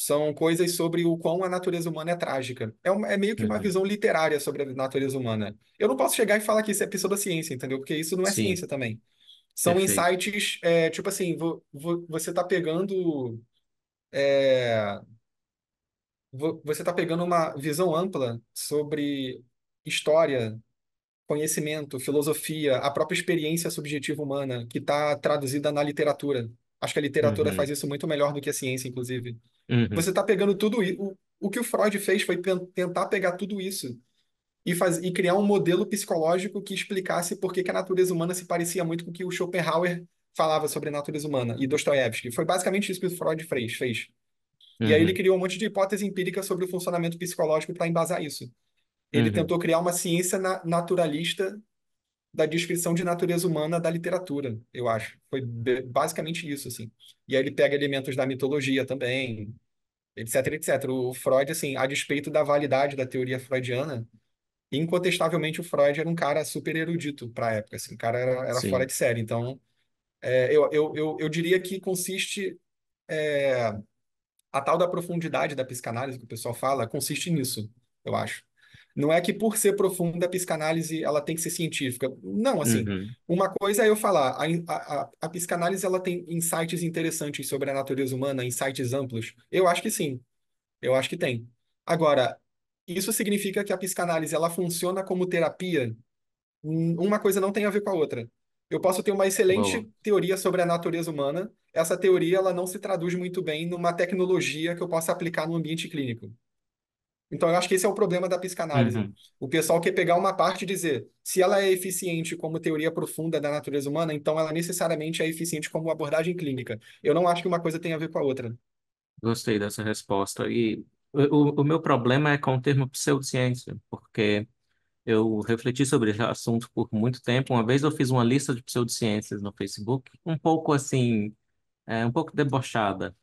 Speaker 1: São coisas sobre o quão a natureza humana é trágica. É, uma, é meio que uma uhum. visão literária sobre a natureza humana. Eu não posso chegar e falar que isso é pseudociência, entendeu? Porque isso não é Sim. ciência também. São Perfeito. insights, é, tipo assim, vo, vo, você está pegando é, você está pegando uma visão ampla sobre história, conhecimento, filosofia, a própria experiência subjetiva humana, que está traduzida na literatura. Acho que a literatura uhum. faz isso muito melhor do que a ciência, inclusive. Uhum. Você está pegando tudo isso. O, que o Freud fez foi tentar pegar tudo isso e, faz, e criar um modelo psicológico que explicasse por que, que a natureza humana se parecia muito com o que o Schopenhauer falava sobre a natureza humana e Dostoiévski. Foi basicamente isso que o Freud fez. fez. Uhum. E aí ele uhum. criou um monte de hipótese empírica sobre o funcionamento psicológico para embasar isso. Ele uhum. tentou criar uma ciência na naturalista da descrição de natureza humana da literatura, eu acho. Foi basicamente isso, assim. E aí ele pega elementos da mitologia também, etc, etc. O Freud, assim, a despeito da validade da teoria freudiana, incontestavelmente o Freud era um cara super erudito para a época, assim, o cara era, era fora de série. Então, é, eu, eu, eu, eu diria que consiste... É, a tal da profundidade da psicanálise que o pessoal fala consiste nisso, eu acho. Não é que por ser profunda a psicanálise ela tem que ser científica. Não, assim, uhum. uma coisa é eu falar, a, a, a, psicanálise ela tem insights interessantes sobre a natureza humana, insights amplos. Eu acho que sim. Eu acho que tem. Agora, isso significa que a psicanálise ela funciona como terapia. Hum, uma coisa não tem a ver com a outra. Eu posso ter uma excelente Bom. teoria sobre a natureza humana essa teoria ela não se traduz muito bem numa tecnologia que eu possa aplicar no ambiente clínico. Então, eu acho que esse é o problema da psicanálise. Uhum. O pessoal quer pegar uma parte e dizer, se ela é eficiente como teoria profunda da natureza humana, então ela necessariamente é eficiente como abordagem clínica. Eu não acho que uma coisa tenha a ver com a outra.
Speaker 2: Gostei dessa resposta. E o, o meu problema é com o termo pseudociência, porque eu refleti sobre esse assunto por muito tempo. Uma vez eu fiz uma lista de pseudociências no Facebook, um pouco assim, é, um pouco debochada.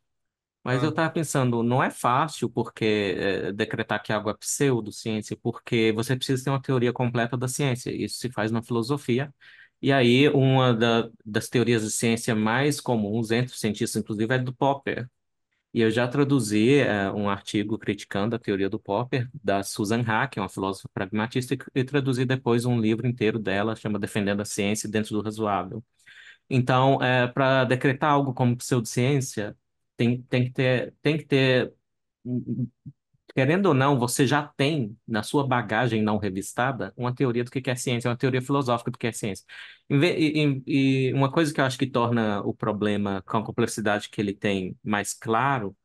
Speaker 2: Mas eu Ah, estava pensando, não é fácil porque é, decretar que algo é pseudociência, porque você precisa ter uma teoria completa da ciência. Isso se faz na filosofia. E aí, uma da- das teorias de ciência mais comuns entre os cientistas, inclusive, é do Popper. E eu já traduzi é, um artigo criticando a teoria do Popper, da Susan Hack, uma filósofa pragmatista, e, e traduzi depois um livro inteiro dela, chama Defendendo a Ciência Dentro do Razoável. Então, é, para decretar algo como pseudociência, tem, tem que ter, tem que ter, querendo ou não, você já tem na sua bagagem não revistada uma teoria do que é ciência, uma teoria filosófica do que é ciência. E, e, e uma coisa que eu acho que torna o problema com a complexidade que ele tem mais claro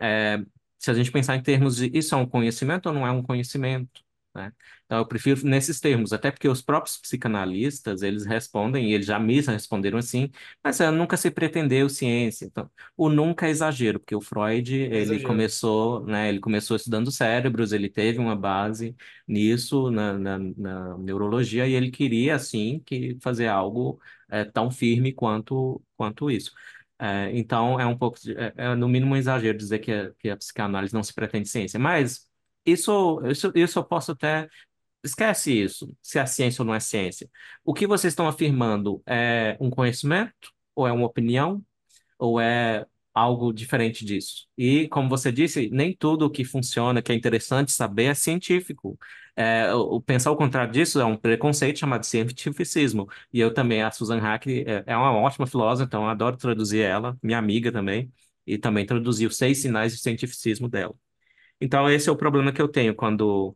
Speaker 2: é se a gente pensar em termos de isso é um conhecimento ou não é um conhecimento né? Então, eu prefiro nesses termos, até porque os próprios psicanalistas, eles respondem, e eles já me responderam assim, mas é, nunca se pretendeu ciência. Então, o nunca é exagero, porque o Freud, é ele começou, né, ele começou estudando cérebros, ele teve uma base nisso, na, na, na neurologia, e ele queria, assim, que fazer algo é, tão firme quanto, quanto isso. É, então, é um pouco, é, é, no mínimo um exagero dizer que que a psicanálise não se pretende ciência, mas isso, isso, isso eu posso até. Esquece isso, se é ciência ou não é ciência. O que vocês estão afirmando é um conhecimento, ou é uma opinião, ou é algo diferente disso. E, como você disse, nem tudo que funciona, que é interessante saber, é científico. É, o, pensar o contrário disso é um preconceito chamado cientificismo. E eu também, a Susan Hack é, é uma ótima filósofa, então eu adoro traduzir ela, minha amiga também, e também traduzi os seis sinais de cientificismo dela. Então, esse é o problema que eu tenho quando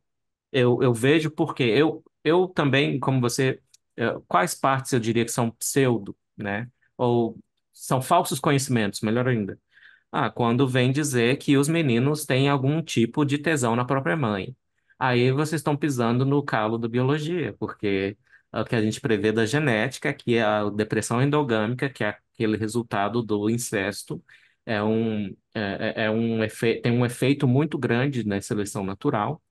Speaker 2: eu, eu vejo, porque eu, eu também, como você, eh, quais partes eu diria que são pseudo, né? Ou são falsos conhecimentos, melhor ainda. Ah, quando vem dizer que os meninos têm algum tipo de tesão na própria mãe. Aí vocês estão pisando no calo da biologia, porque o que a gente prevê da genética, que é a depressão endogâmica, que é aquele resultado do incesto, é um, é, é, é um efe, tem um efeito muito grande na seleção natural.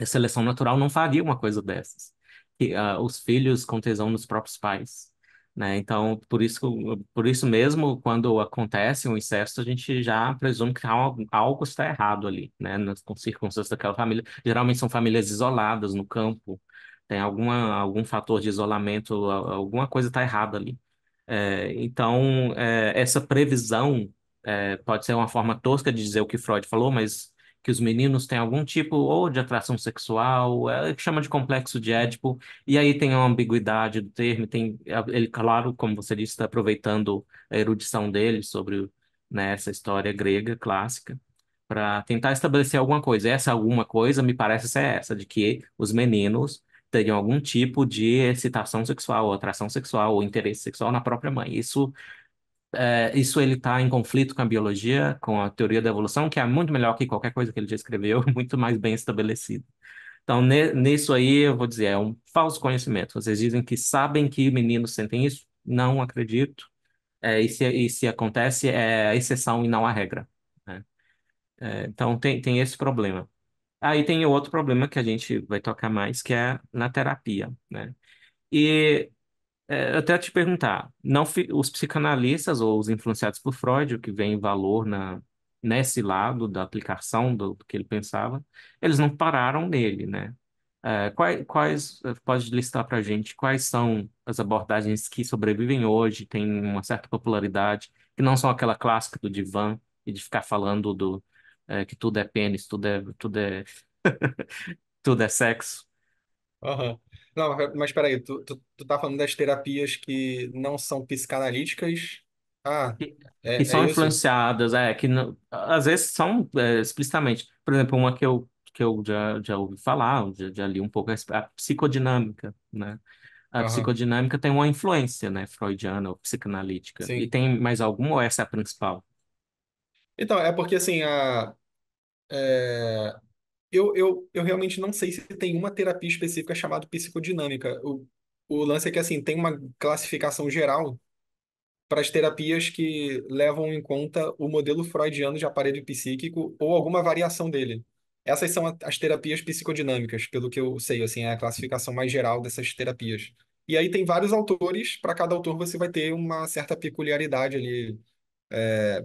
Speaker 2: A seleção natural não faria uma coisa dessas. Que, uh, os filhos com tesão nos próprios pais. Né? Então, por isso, por isso mesmo, quando acontece um incesto, a gente já presume que algo, algo está errado ali, né? Nas circunstâncias daquela família. Geralmente são famílias isoladas no campo, tem alguma, algum fator de isolamento, alguma coisa está errada ali. É, então, é, essa previsão é, pode ser uma forma tosca de dizer o que Freud falou, mas que os meninos têm algum tipo ou de atração sexual, é, é que chama de complexo de Édipo, e aí tem uma ambiguidade do termo, tem, é, ele, claro, como você disse, está aproveitando a erudição dele sobre né, essa história grega clássica para tentar estabelecer alguma coisa. Essa é alguma coisa me parece ser essa, de que os meninos teriam algum tipo de excitação sexual, ou atração sexual, ou interesse sexual na própria mãe. Isso é, isso ele está em conflito com a biologia, com a teoria da evolução, que é muito melhor que qualquer coisa que ele já escreveu, <laughs> muito mais bem estabelecida. Então, ne, nisso aí, eu vou dizer, é um falso conhecimento. Vocês dizem que sabem que meninos sentem isso? Não acredito. É, e, se, e se acontece, é exceção e não a regra. Né? É, então, tem, tem esse problema. Aí tem outro problema que a gente vai tocar mais, que é na terapia, né? E é, até te perguntar, não fi- os psicanalistas ou os influenciados por Freud, o que vem valor na, nesse lado da aplicação do, do que ele pensava, eles não pararam nele, né? É, quais, quais, pode listar para a gente quais são as abordagens que sobrevivem hoje, têm uma certa popularidade, que não são aquela clássica do divã e de ficar falando do é, que tudo é pênis, tudo é, tudo é, <laughs> tudo é sexo. Aham.
Speaker 1: Não, mas peraí, tu, tu, tu tá falando das terapias que não são psicanalíticas? Ah, que, é, é são isso?
Speaker 2: influenciadas, é, que não- às vezes são é, explicitamente. Por exemplo, uma que eu, que eu já, já ouvi falar, já, já li um pouco, é a psicodinâmica, né? A Aham, psicodinâmica tem uma influência, né, freudiana ou psicanalítica. E sim. tem mais alguma ou essa é a principal?
Speaker 1: Então, é porque assim, a, é, eu, eu, eu realmente não sei se tem uma terapia específica chamada psicodinâmica. O, o lance é que, assim, tem uma classificação geral para as terapias que levam em conta o modelo freudiano de aparelho psíquico ou alguma variação dele. Essas são as terapias psicodinâmicas, pelo que eu sei, assim, é a classificação mais geral dessas terapias. E aí tem vários autores, para cada autor você vai ter uma certa peculiaridade ali é,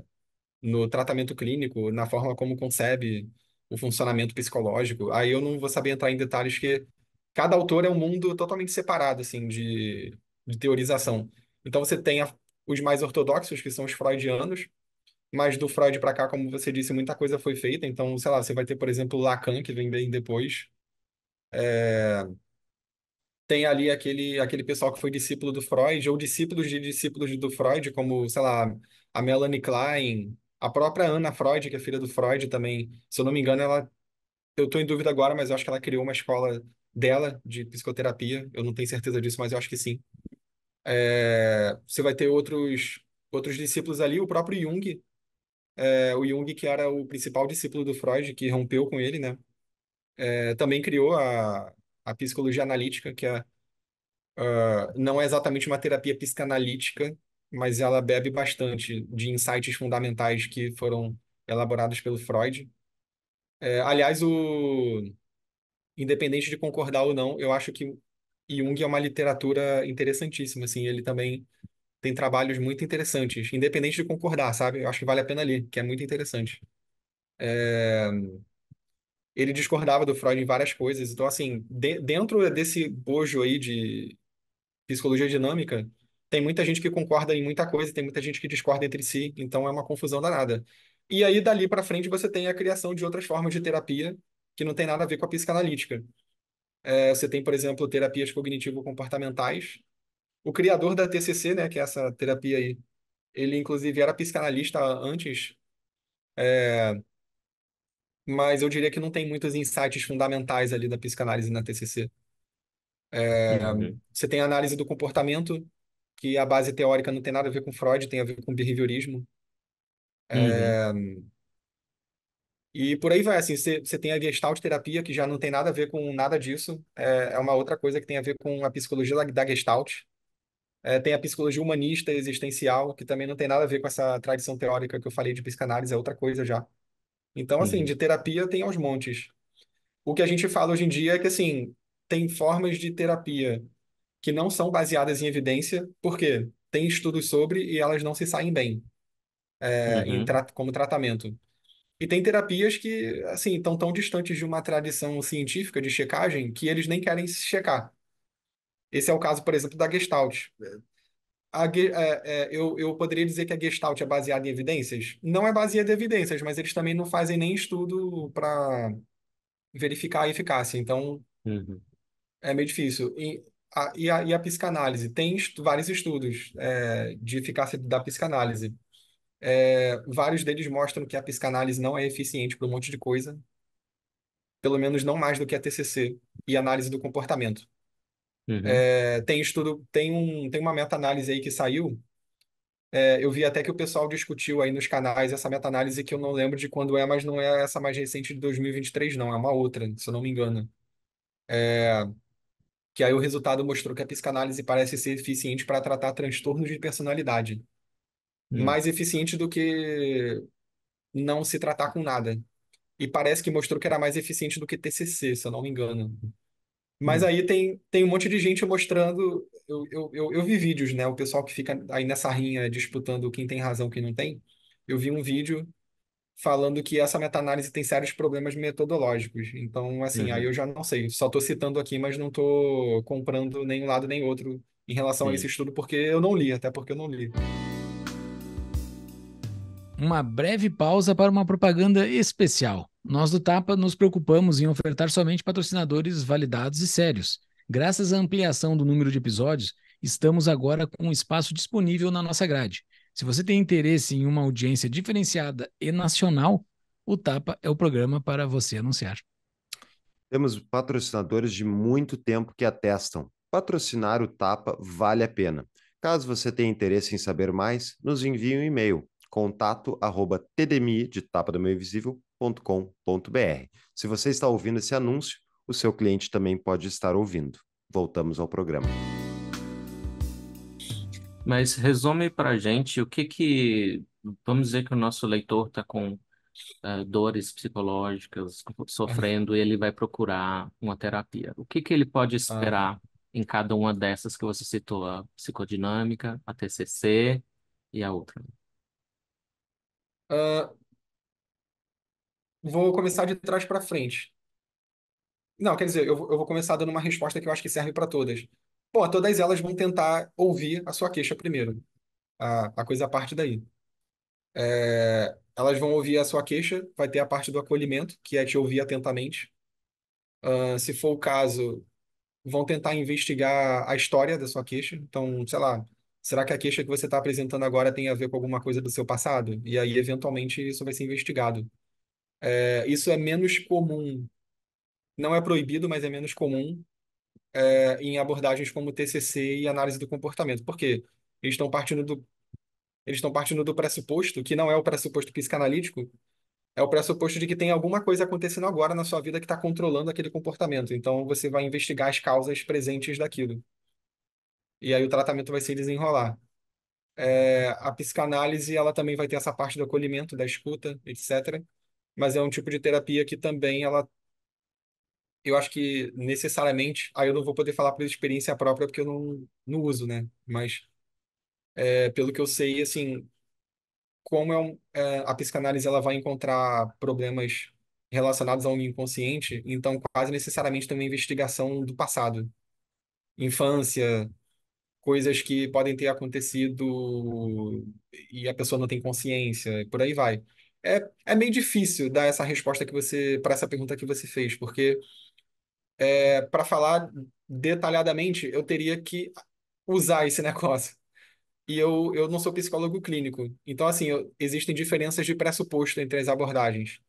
Speaker 1: no tratamento clínico, na forma como concebe o funcionamento psicológico. Aí eu não vou saber entrar em detalhes que cada autor é um mundo totalmente separado assim de, de teorização. Então você tem a, os mais ortodoxos, que são os freudianos, mas do Freud para cá, como você disse, muita coisa foi feita. Então, sei lá, você vai ter, por exemplo, Lacan, que vem bem depois. É... Tem ali aquele, aquele pessoal que foi discípulo do Freud, ou discípulos de discípulos do Freud, como, sei lá, a Melanie Klein, a própria Anna Freud, que é filha do Freud também, se eu não me engano, ela. Eu estou em dúvida agora, mas eu acho que ela criou uma escola dela de psicoterapia. Eu não tenho certeza disso, mas eu acho que sim. É, você vai ter outros, outros discípulos ali, o próprio Jung. É, o Jung, que era o principal discípulo do Freud, que rompeu com ele, né? É, também criou a, a psicologia analítica, que é, uh, não é exatamente uma terapia psicanalítica, mas ela bebe bastante de insights fundamentais que foram elaborados pelo Freud. É, aliás, o independente de concordar ou não, eu acho que Jung é uma literatura interessantíssima, assim, ele também tem trabalhos muito interessantes, independente de concordar, sabe? Eu acho que vale a pena ler, que é muito interessante. É... Ele discordava do Freud em várias coisas, então, assim, de... dentro desse bojo aí de psicologia dinâmica, tem muita gente que concorda em muita coisa, tem muita gente que discorda entre si, então é uma confusão danada. E aí, dali para frente, você tem a criação de outras formas de terapia que não tem nada a ver com a psicanalítica. É, você tem, por exemplo, terapias cognitivo-comportamentais. O criador da TCC, né, que é essa terapia aí, ele inclusive era psicanalista antes, é... mas eu diria que não tem muitos insights fundamentais ali da psicanálise na TCC. É... Você tem a análise do comportamento, que a base teórica não tem nada a ver com Freud, tem a ver com behaviorismo. É... Uhum. E por aí vai, assim, você tem a gestalt terapia, que já não tem nada a ver com nada disso, é, é uma outra coisa que tem a ver com a psicologia da, da gestalt. É, tem a psicologia humanista existencial, que também não tem nada a ver com essa tradição teórica que eu falei de psicanálise, é outra coisa já. Então, assim, uhum. de terapia tem aos montes. O que a gente fala hoje em dia é que, assim, tem formas de terapia que não são baseadas em evidência, porque tem estudos sobre e elas não se saem bem é, uhum. tra como tratamento. E tem terapias que, assim, estão tão distantes de uma tradição científica de checagem que eles nem querem se checar. Esse é o caso, por exemplo, da Gestalt. A, é, é, eu, eu poderia dizer que a Gestalt é baseada em evidências? Não é baseada em evidências, mas eles também não fazem nem estudo para verificar a eficácia. Então, uhum. é meio difícil. E, e, a, e a psicanálise. Tem vários estudos é, de eficácia da psicanálise. É, vários deles mostram que a psicanálise não é eficiente para um monte de coisa, pelo menos não mais do que a TCC e análise do comportamento. Uhum. É, tem estudo, tem, um, tem uma meta-análise aí que saiu. É, eu vi até que o pessoal discutiu aí nos canais essa meta-análise que eu não lembro de quando é, mas não é essa mais recente de 2023, não, é uma outra, se eu não me engano. É, que aí o resultado mostrou que a psicanálise parece ser eficiente para tratar transtornos de personalidade. Hum. Mais eficiente do que não se tratar com nada. E parece que mostrou que era mais eficiente do que TCC, se eu não me engano. Mas hum. aí tem, tem um monte de gente mostrando. Eu, eu, eu, eu, vi vídeos, né? O pessoal que fica aí nessa rinha disputando quem tem razão, quem não tem. Eu vi um vídeo falando que essa meta-análise tem sérios problemas metodológicos. Então, assim, uhum. aí eu já não sei. Só estou citando aqui, mas não estou comprando nem um lado nem outro em relação Sim. a esse estudo, porque eu não li, até porque eu não li.
Speaker 3: Uma breve pausa para uma propaganda especial. Nós do Tapa nos preocupamos em ofertar somente patrocinadores validados e sérios. Graças à ampliação do número de episódios, estamos agora com um espaço disponível na nossa grade. Se você tem interesse em uma audiência diferenciada e nacional, o Tapa é o programa para você anunciar.
Speaker 1: Temos patrocinadores de muito tempo que atestam. Patrocinar o Tapa vale a pena. Caso você tenha interesse em saber mais, nos envie um e-mail contato arroba tdmi de tapa do meio Se você está ouvindo esse anúncio, o seu cliente também pode estar ouvindo. Voltamos ao programa.
Speaker 2: Mas resume para a gente o que que, vamos dizer que o nosso leitor está com eh, dores psicológicas, sofrendo, e ele vai procurar uma terapia. O que que ele pode ah. esperar em cada uma dessas que você citou, a psicodinâmica, a TCC e a outra?
Speaker 1: Ah, vou começar de trás para frente. Não, quer dizer, eu, eu vou começar dando uma resposta que eu acho que serve para todas. Bom, todas elas vão tentar ouvir a sua queixa primeiro. A, a coisa a parte daí. É, elas vão ouvir a sua queixa, vai ter a parte do acolhimento, que é te ouvir atentamente. Uh, se for o caso, vão tentar investigar a história da sua queixa. Então, sei lá, será que a queixa que você está apresentando agora tem a ver com alguma coisa do seu passado? E aí, eventualmente, isso vai ser investigado. É, isso é menos comum. Não é proibido, mas é menos comum é, em abordagens como TCC e análise do comportamento. Por quê? Eles estão partindo do eles estão partindo do pressuposto, que não é o pressuposto psicanalítico, é o pressuposto de que tem alguma coisa acontecendo agora na sua vida que está controlando aquele comportamento. Então você vai investigar as causas presentes daquilo. E aí o tratamento vai se desenrolar. É, a psicanálise ela também vai ter essa parte do acolhimento, da escuta, etc. Mas é um tipo de terapia que também ela eu acho que necessariamente, aí eu não vou poder falar por experiência própria porque eu não, não uso, né? Mas é, pelo que eu sei, assim, como é, um, é, a psicanálise ela vai encontrar problemas relacionados ao inconsciente, então quase necessariamente tem uma investigação do passado, infância, coisas que podem ter acontecido e a pessoa não tem consciência, e por aí vai. É, é meio difícil dar essa resposta que você para essa pergunta que você fez, porque é, para falar detalhadamente, eu teria que usar esse <laughs> negócio. E eu, eu não sou psicólogo clínico. Então, assim, eu, existem diferenças de pressuposto entre as abordagens.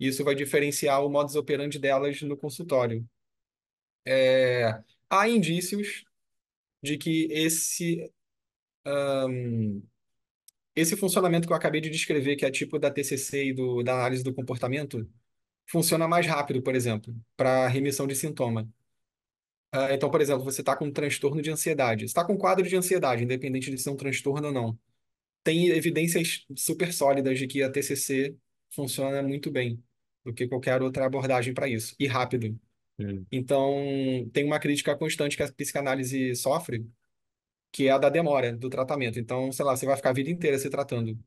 Speaker 1: Isso vai diferenciar o modus operandi delas no consultório. É, há indícios de que esse, um, esse funcionamento que eu acabei de descrever, que é tipo da TCC e do, da análise do comportamento, funciona mais rápido, por exemplo, para remissão de sintoma. Ah, então, por exemplo, você está com um transtorno de ansiedade. está com um quadro de ansiedade, independente de ser um transtorno ou não. Tem evidências super sólidas de que a TCC funciona muito bem do que qualquer outra abordagem para isso, e rápido. Hum. Então, tem uma crítica constante que a psicanálise sofre, que é a da demora do tratamento. Então, sei lá, você vai ficar a vida inteira se tratando.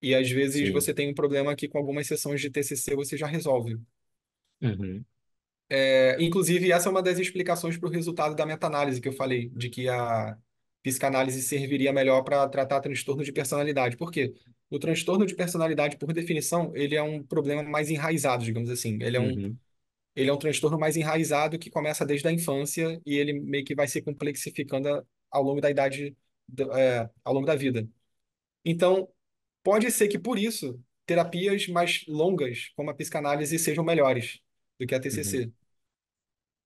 Speaker 1: E às vezes Sim. você tem um problema que com algumas sessões de TCC você já resolve. Uhum. É, inclusive, essa é uma das explicações para o resultado da meta-análise que eu falei, de que a psicanálise serviria melhor para tratar transtorno de personalidade. Por quê? O transtorno de personalidade, por definição, ele é um problema mais enraizado, digamos assim. Ele é um, uhum. ele é um transtorno mais enraizado que começa desde a infância e ele meio que vai se complexificando ao longo da idade, é, ao longo da vida. Então, Pode ser que por isso terapias mais longas, como a psicanálise, sejam melhores do que a TCC. Uhum.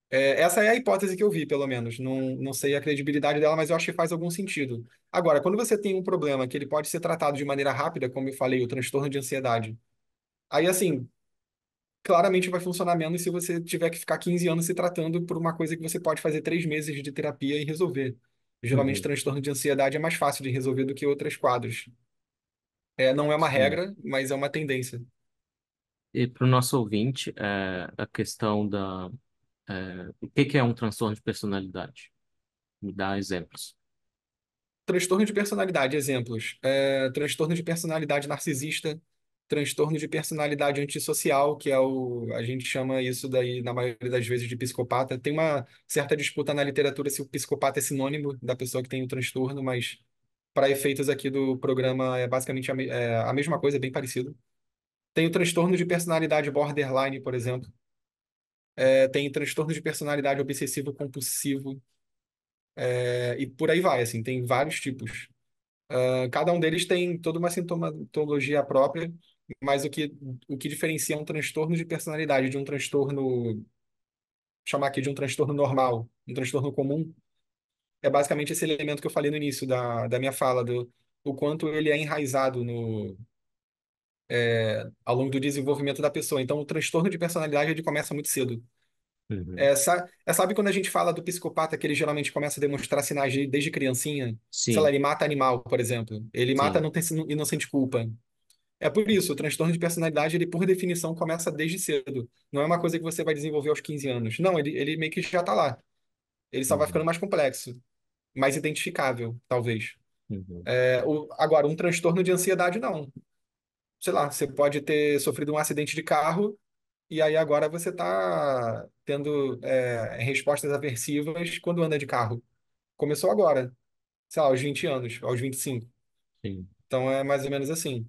Speaker 1: É, essa é a hipótese que eu vi, pelo menos. Não, não sei a credibilidade dela, mas eu acho que faz algum sentido. Agora, quando você tem um problema que ele pode ser tratado de maneira rápida, como eu falei, o transtorno de ansiedade, aí, assim, claramente vai funcionar menos se você tiver que ficar 15 anos se tratando por uma coisa que você pode fazer três meses de terapia e resolver. Geralmente, uhum. transtorno de ansiedade é mais fácil de resolver do que outros quadros. É, não é uma Sim. regra, mas é uma tendência.
Speaker 2: E para o nosso ouvinte, é, a questão da. é, o que que é um transtorno de personalidade? Me dá exemplos.
Speaker 1: Transtorno de personalidade, exemplos. É, transtorno de personalidade narcisista, transtorno de personalidade antissocial, que é o, a gente chama isso daí, na maioria das vezes, de psicopata. Tem uma certa disputa na literatura se o psicopata é sinônimo da pessoa que tem o transtorno, mas para efeitos aqui do programa, é basicamente a, é a mesma coisa, é bem parecido. Tem o transtorno de personalidade borderline, por exemplo. É, tem transtorno de personalidade obsessivo compulsivo. É, e por aí vai, assim, tem vários tipos. Uh, cada um deles tem toda uma sintomatologia própria, mas o que, o que diferencia um transtorno de personalidade de um transtorno, chamar aqui de um transtorno normal, um transtorno comum, é basicamente esse elemento que eu falei no início da, da minha fala, do, do quanto ele é enraizado no, é, ao longo do desenvolvimento da pessoa. Então, o transtorno de personalidade ele começa muito cedo. Uhum. É, é, sabe quando a gente fala do psicopata que ele geralmente começa a demonstrar sinais de, desde criancinha? Sim. Sei lá, ele mata animal, por exemplo. Ele Sim. mata não tem, e não sente culpa. É por isso, o transtorno de personalidade, ele por definição começa desde cedo. Não é uma coisa que você vai desenvolver aos 15 anos. Não, ele, ele meio que já está lá. Ele só vai uhum. ficando mais complexo mais identificável, talvez. Uhum. É, o, agora, um transtorno de ansiedade, não. Sei lá, você pode ter sofrido um acidente de carro e aí agora você está tendo é, respostas aversivas quando anda de carro. Começou agora, sei lá, aos 20 anos, aos 25. Sim. Então é mais ou menos assim.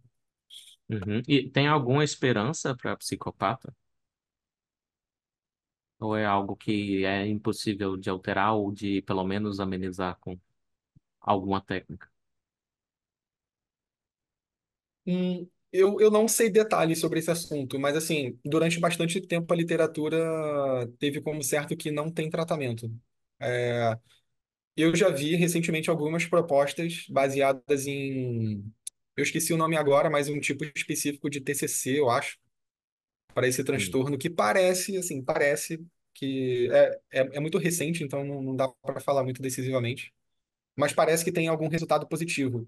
Speaker 2: Uhum. E tem alguma esperança para psicopata? Ou é algo que é impossível de alterar ou de pelo menos amenizar com alguma técnica?
Speaker 1: Hum, eu, eu não sei detalhes sobre esse assunto, mas assim, durante bastante tempo a literatura teve como certo que não tem tratamento. É, eu já vi recentemente algumas propostas baseadas em, eu esqueci o nome agora, mas um tipo específico de TCC, eu acho, para esse transtorno que parece, assim, parece que é, é, é muito recente, então não, não dá para falar muito decisivamente, mas parece que tem algum resultado positivo.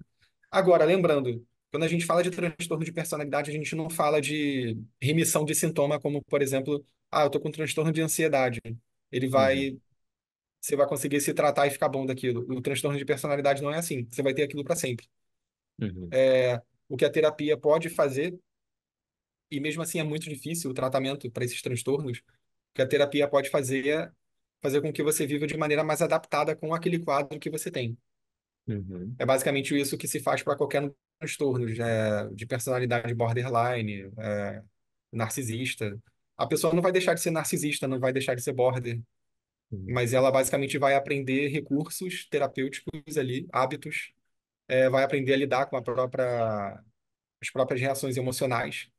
Speaker 1: Agora, lembrando, quando a gente fala de transtorno de personalidade, a gente não fala de remissão de sintoma, como, por exemplo, ah, eu tô com um transtorno de ansiedade. Ele vai. Uhum. Você vai conseguir se tratar e ficar bom daquilo. O transtorno de personalidade não é assim. Você vai ter aquilo para sempre. Uhum. É, o que a terapia pode fazer e mesmo assim é muito difícil o tratamento para esses transtornos, que a terapia pode fazer fazer com que você viva de maneira mais adaptada com aquele quadro que você tem. Uhum. É basicamente isso que se faz para qualquer transtorno é, de personalidade borderline, é, narcisista. A pessoa não vai deixar de ser narcisista, não vai deixar de ser border, uhum. mas ela basicamente vai aprender recursos terapêuticos ali, hábitos, é, vai aprender a lidar com a própria, as próprias reações emocionais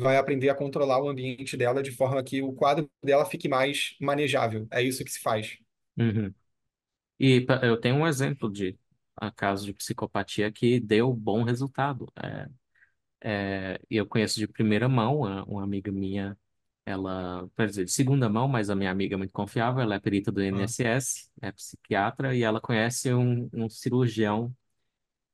Speaker 1: vai aprender a controlar o ambiente dela de forma que o quadro dela fique mais manejável. É isso que se faz.
Speaker 2: Uhum. E eu tenho um exemplo de a caso de psicopatia que deu bom resultado. É, é, eu conheço de primeira mão uma, amiga minha, ela, quer dizer, de segunda mão, mas a minha amiga é muito confiável, ela é perita do ah. INSS, é psiquiatra, e ela conhece um, um cirurgião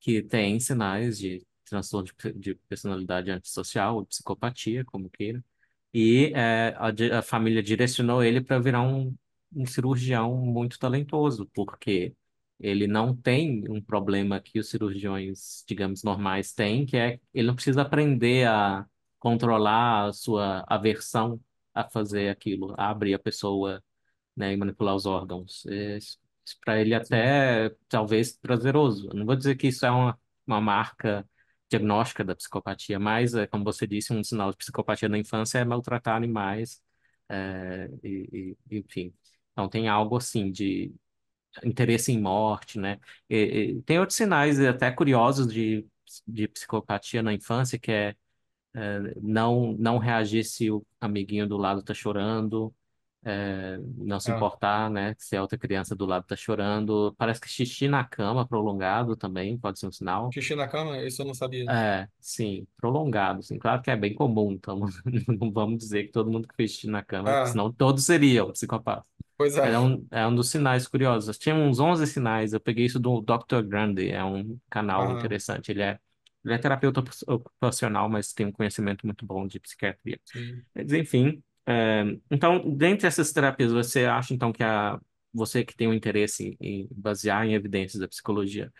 Speaker 2: que tem sinais de transtorno de, de personalidade antissocial, ou psicopatia, como queira, e é, a, a, família direcionou ele para virar um, um cirurgião muito talentoso, porque ele não tem um problema que os cirurgiões, digamos, normais têm, que é ele não precisa aprender a controlar a sua aversão a fazer aquilo, a abrir a pessoa, né, e manipular os órgãos. É, isso, isso para ele até talvez prazeroso. não vou dizer que isso é uma, uma marca diagnóstica da psicopatia, mas, eh, como você disse, um sinal de psicopatia na infância é maltratar animais, é, e, e, enfim. Então, tem algo assim de interesse em morte, né? E, tem outros sinais até curiosos de, de psicopatia na infância, que é, é não, não reagir se o amiguinho do lado está chorando, eh, não se Ah, importar, né? Se a outra criança do lado está chorando. Parece que xixi na cama prolongado também pode ser um sinal. xixi na cama? Isso eu não sabia. É, sim, prolongado, sim. Claro que é bem comum, então <laughs> não vamos dizer que todo mundo que fez xixi na cama, Ah, senão todos seriam psicopatas. pois é. Mas é um, é um dos sinais curiosos. Tinha uns 11 sinais, eu peguei isso do Dr. Grande, é um canal Aham. interessante. Ele é, ele é terapeuta ocupacional, mas tem um conhecimento muito bom de psiquiatria. Sim. Mas, enfim. É, então, dentre essas terapias, você acha então que a você que tem um interesse em basear em evidências da psicologia,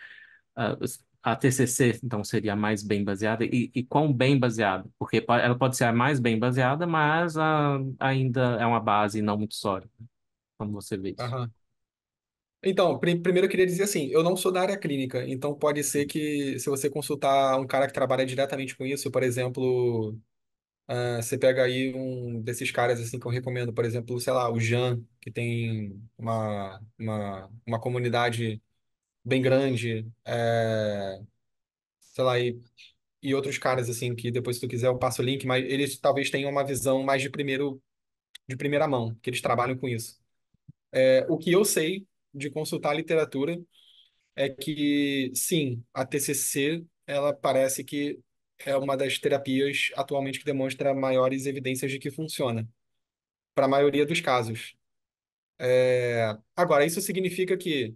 Speaker 2: a TCC então seria mais bem baseada e, e quão bem baseada? Porque ela pode ser a mais bem baseada, mas a, ainda é uma base não muito sólida, né? como você vê. Isso. Aham.
Speaker 1: Então, primeiro eu queria dizer assim, eu não sou da área clínica, então pode ser uhum. que se você consultar um cara que trabalha diretamente com isso, por exemplo, ah, você pega aí um desses caras assim que eu recomendo, por exemplo, sei lá, o Jean, que tem uma, uma, uma comunidade bem grande, é, sei lá, e, e outros caras assim que depois se tu quiser eu passo o link, mas eles talvez tenham uma visão mais de primeiro de primeira mão, que eles trabalham com isso. É, o que eu sei de consultar a literatura é que sim, a TCC ela parece que é uma das terapias atualmente que demonstra maiores evidências de que funciona, para a maioria dos casos. É... Agora, isso significa que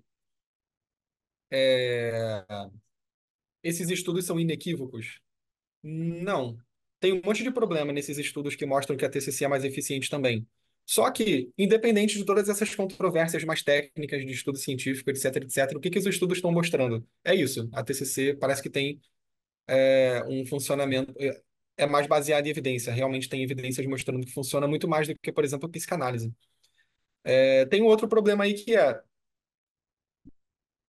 Speaker 1: é... esses estudos são inequívocos? Não. Tem um monte de problema nesses estudos que mostram que a TCC é mais eficiente também. Só que, independente de todas essas controvérsias mais técnicas de estudo científico, etc, etc, o que, que os estudos estão mostrando? É isso. A TCC parece que tem é, um funcionamento é, é mais baseado em evidência. Realmente tem evidências mostrando que funciona muito mais do que, por exemplo, a psicanálise. É, tem outro problema aí que é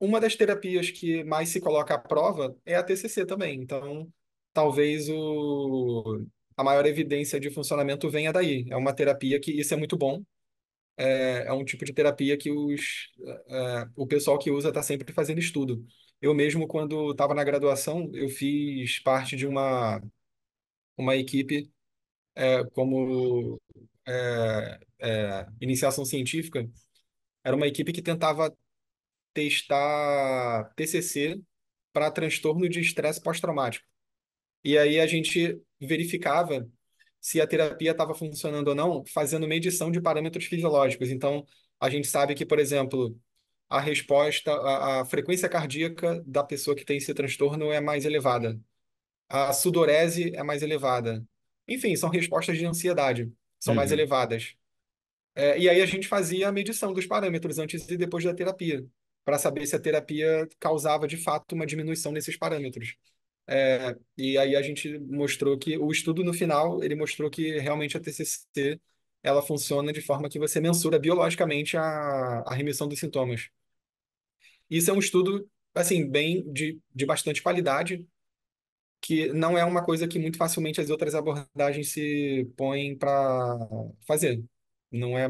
Speaker 1: uma das terapias que mais se coloca à prova é a TCC também. Então, talvez o, a maior evidência de funcionamento venha daí. É uma terapia que isso é muito bom. É, é um tipo de terapia que os, é, é o pessoal que usa está sempre fazendo estudo. Eu mesmo, quando estava na graduação, eu fiz parte de uma, uma equipe é, como é, é, iniciação científica. Era uma equipe que tentava testar TCC para transtorno de estresse pós-traumático. E aí a gente verificava se a terapia estava funcionando ou não, fazendo medição de parâmetros fisiológicos. Então, a gente sabe que, por exemplo, a resposta, a, a frequência cardíaca da pessoa que tem esse transtorno é mais elevada. A sudorese é mais elevada. Enfim, são respostas de ansiedade, são uhum. mais elevadas. É, e aí a gente fazia a medição dos parâmetros antes e depois da terapia, para saber se a terapia causava de fato uma diminuição nesses parâmetros. É, e aí a gente mostrou que o estudo no final ele mostrou que realmente a TCC ela funciona de forma que você mensura biologicamente a, a remissão dos sintomas. Isso é um estudo, assim, bem de, de bastante qualidade, que não é uma coisa que muito facilmente as outras abordagens se põem para fazer. Não é,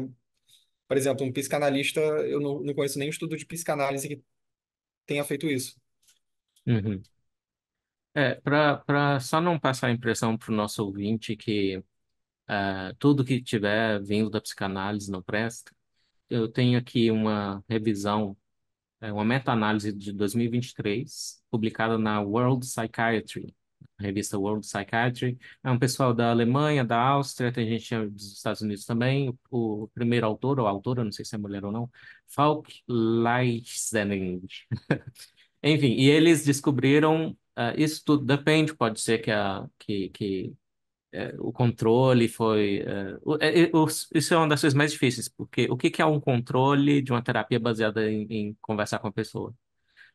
Speaker 1: por exemplo, um psicanalista, eu não, não conheço nenhum estudo de psicanálise que tenha feito isso.
Speaker 2: Uhum. É, para só não passar a impressão para o nosso ouvinte que ah, tudo que tiver vindo da psicanálise não presta. Eu tenho aqui uma revisão, é uma meta-análise de 2023, publicada na World Psychiatry, revista World Psychiatry. É um pessoal da Alemanha, da Áustria, tem gente dos Estados Unidos também. O, primeiro autor, ou autora, não sei se é mulher ou não, Falk Leitzening. <laughs> Enfim, e eles descobriram, uh, isso tudo depende, pode ser que, a, que, que é, o controle foi. É, o, é, é, o, isso é uma das coisas mais difíceis, porque o que, que é um controle de uma terapia baseada em, em conversar com a pessoa?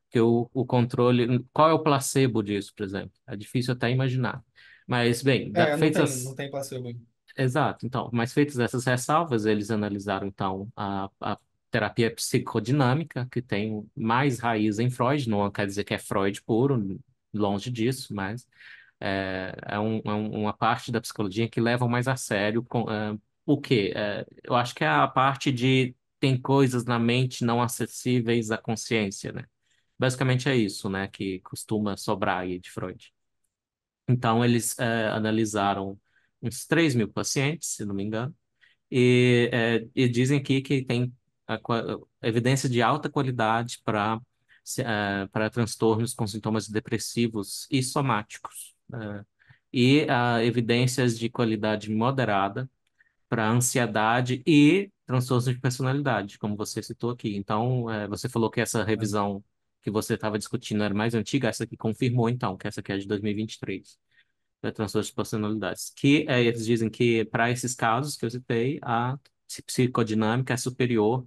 Speaker 2: que o, o, controle. Qual é o placebo disso, por exemplo? É difícil até imaginar. Mas, bem, da, é, feitas. Não tem, não tem placebo. Exato, então. Mas feitas essas ressalvas, eles analisaram, então, a, a terapia psicodinâmica, que tem mais raiz em Freud, não quer dizer que é Freud puro, longe disso, mas é, é, um, é uma parte da psicologia que levam mais a sério com, é, o quê? É, eu acho que é a parte de tem coisas na mente não acessíveis à consciência, né? Basicamente é isso, né, que costuma sobrar aí de Freud. Então, eles é, analisaram uns 3 mil pacientes, se não me engano, e, e dizem aqui que tem a, a evidência de alta qualidade para para transtornos com sintomas depressivos e somáticos. É. e a, ah, evidências de qualidade moderada para ansiedade e transtornos de personalidade, como você citou aqui. Então, é, você falou que essa uhum. revisão que você estava discutindo era mais antiga, essa que confirmou, então, que essa aqui é de 2023, da né, transtornos de personalidade, Que é, eles dizem que, para esses casos que eu citei, a psicodinâmica é superior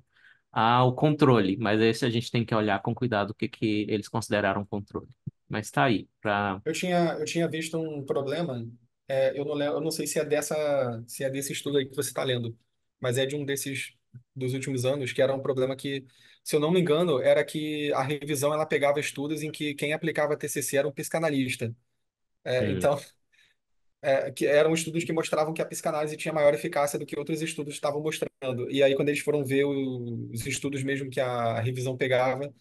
Speaker 2: ao controle, mas esse a gente tem que olhar com cuidado o que, que eles consideraram controle. Mas tá aí, para
Speaker 1: Eu tinha, eu tinha visto um problema, é, eu não eu não sei se é dessa, se é desse estudo aí que você está lendo, mas é de um desses dos últimos anos, que era um problema que, se eu não me engano, era que a revisão ela pegava estudos em que quem aplicava TCC era um psicanalista. É, então, é, que eram estudos que mostravam que a psicanálise tinha maior eficácia do que outros estudos estavam mostrando. E aí, quando eles foram ver o- os estudos mesmo que a revisão pegava,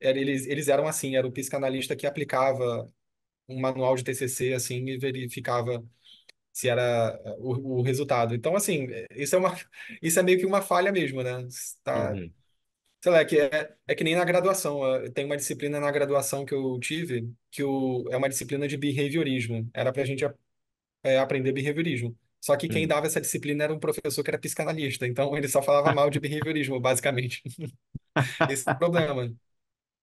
Speaker 1: eles, eles eram assim, era o psicanalista que aplicava um manual de TCC assim e verificava se era o, o resultado. Então, assim, isso é, uma, isso é meio que uma falha mesmo, né? Tá, uhum. Sei lá, é que, é, é que nem na graduação. Tem uma disciplina na graduação que eu tive, que o, é uma disciplina de behaviorismo. Era pra gente é, aprender behaviorismo. Só que quem uhum. dava essa disciplina era um professor que era psicanalista, então ele só falava mal de behaviorismo, basicamente. <laughs> Esse é o problema.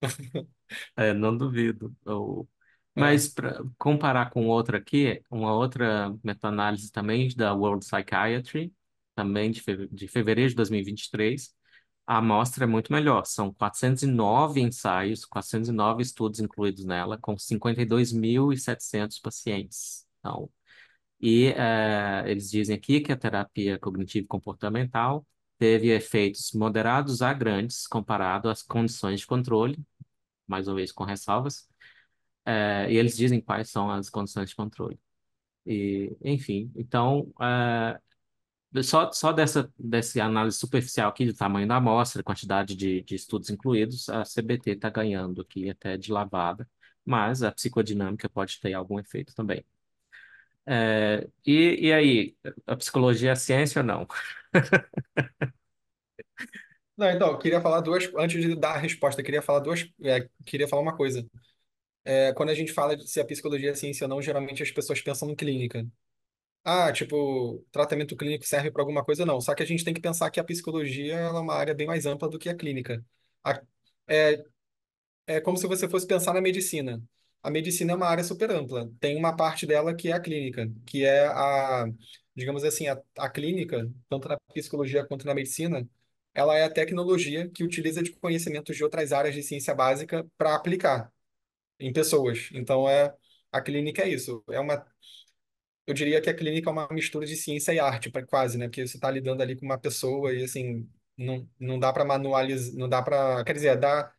Speaker 2: <laughs> É, não duvido. Eu- É. Mas para comparar com outra aqui, uma outra meta-análise também da World Psychiatry, também de, fe de fevereiro de 2023, a amostra é muito melhor. São 409 ensaios, 409 estudos incluídos nela, com 52.700 pacientes. Então, e é, eles dizem aqui que a terapia cognitivo-comportamental teve efeitos moderados a grandes comparado às condições de controle, mais uma vez com ressalvas, é, e eles dizem quais são as condições de controle. E, enfim, então, é, só, só dessa, dessa análise superficial aqui do tamanho da amostra, quantidade de, de estudos incluídos, a CBT está ganhando aqui até de lavada, mas a psicodinâmica pode ter algum efeito também. É, e, e aí, a psicologia é ciência ou não? <laughs>
Speaker 1: Não, então, eu queria falar duas. Antes de dar a resposta, eu queria falar duas. é, queria falar uma coisa. É, quando a gente fala de se a psicologia é ciência ou não, geralmente as pessoas pensam em clínica. Ah, tipo, tratamento clínico serve para alguma coisa? Não. Só que a gente tem que pensar que a psicologia ela é uma área bem mais ampla do que a clínica. A- é, é como se você fosse pensar na medicina. A medicina é uma área super ampla. Tem uma parte dela que é a clínica, que é a, digamos assim, a, a clínica, tanto na psicologia quanto na medicina, ela é a tecnologia que utiliza de conhecimentos de outras áreas de ciência básica para aplicar em pessoas. Então, é, a clínica é isso. É uma, eu diria que a clínica é uma mistura de ciência e arte, quase, né? Porque você está lidando ali com uma pessoa e, assim, não, não dá para manualizar, não dá para, quer dizer, é é dá,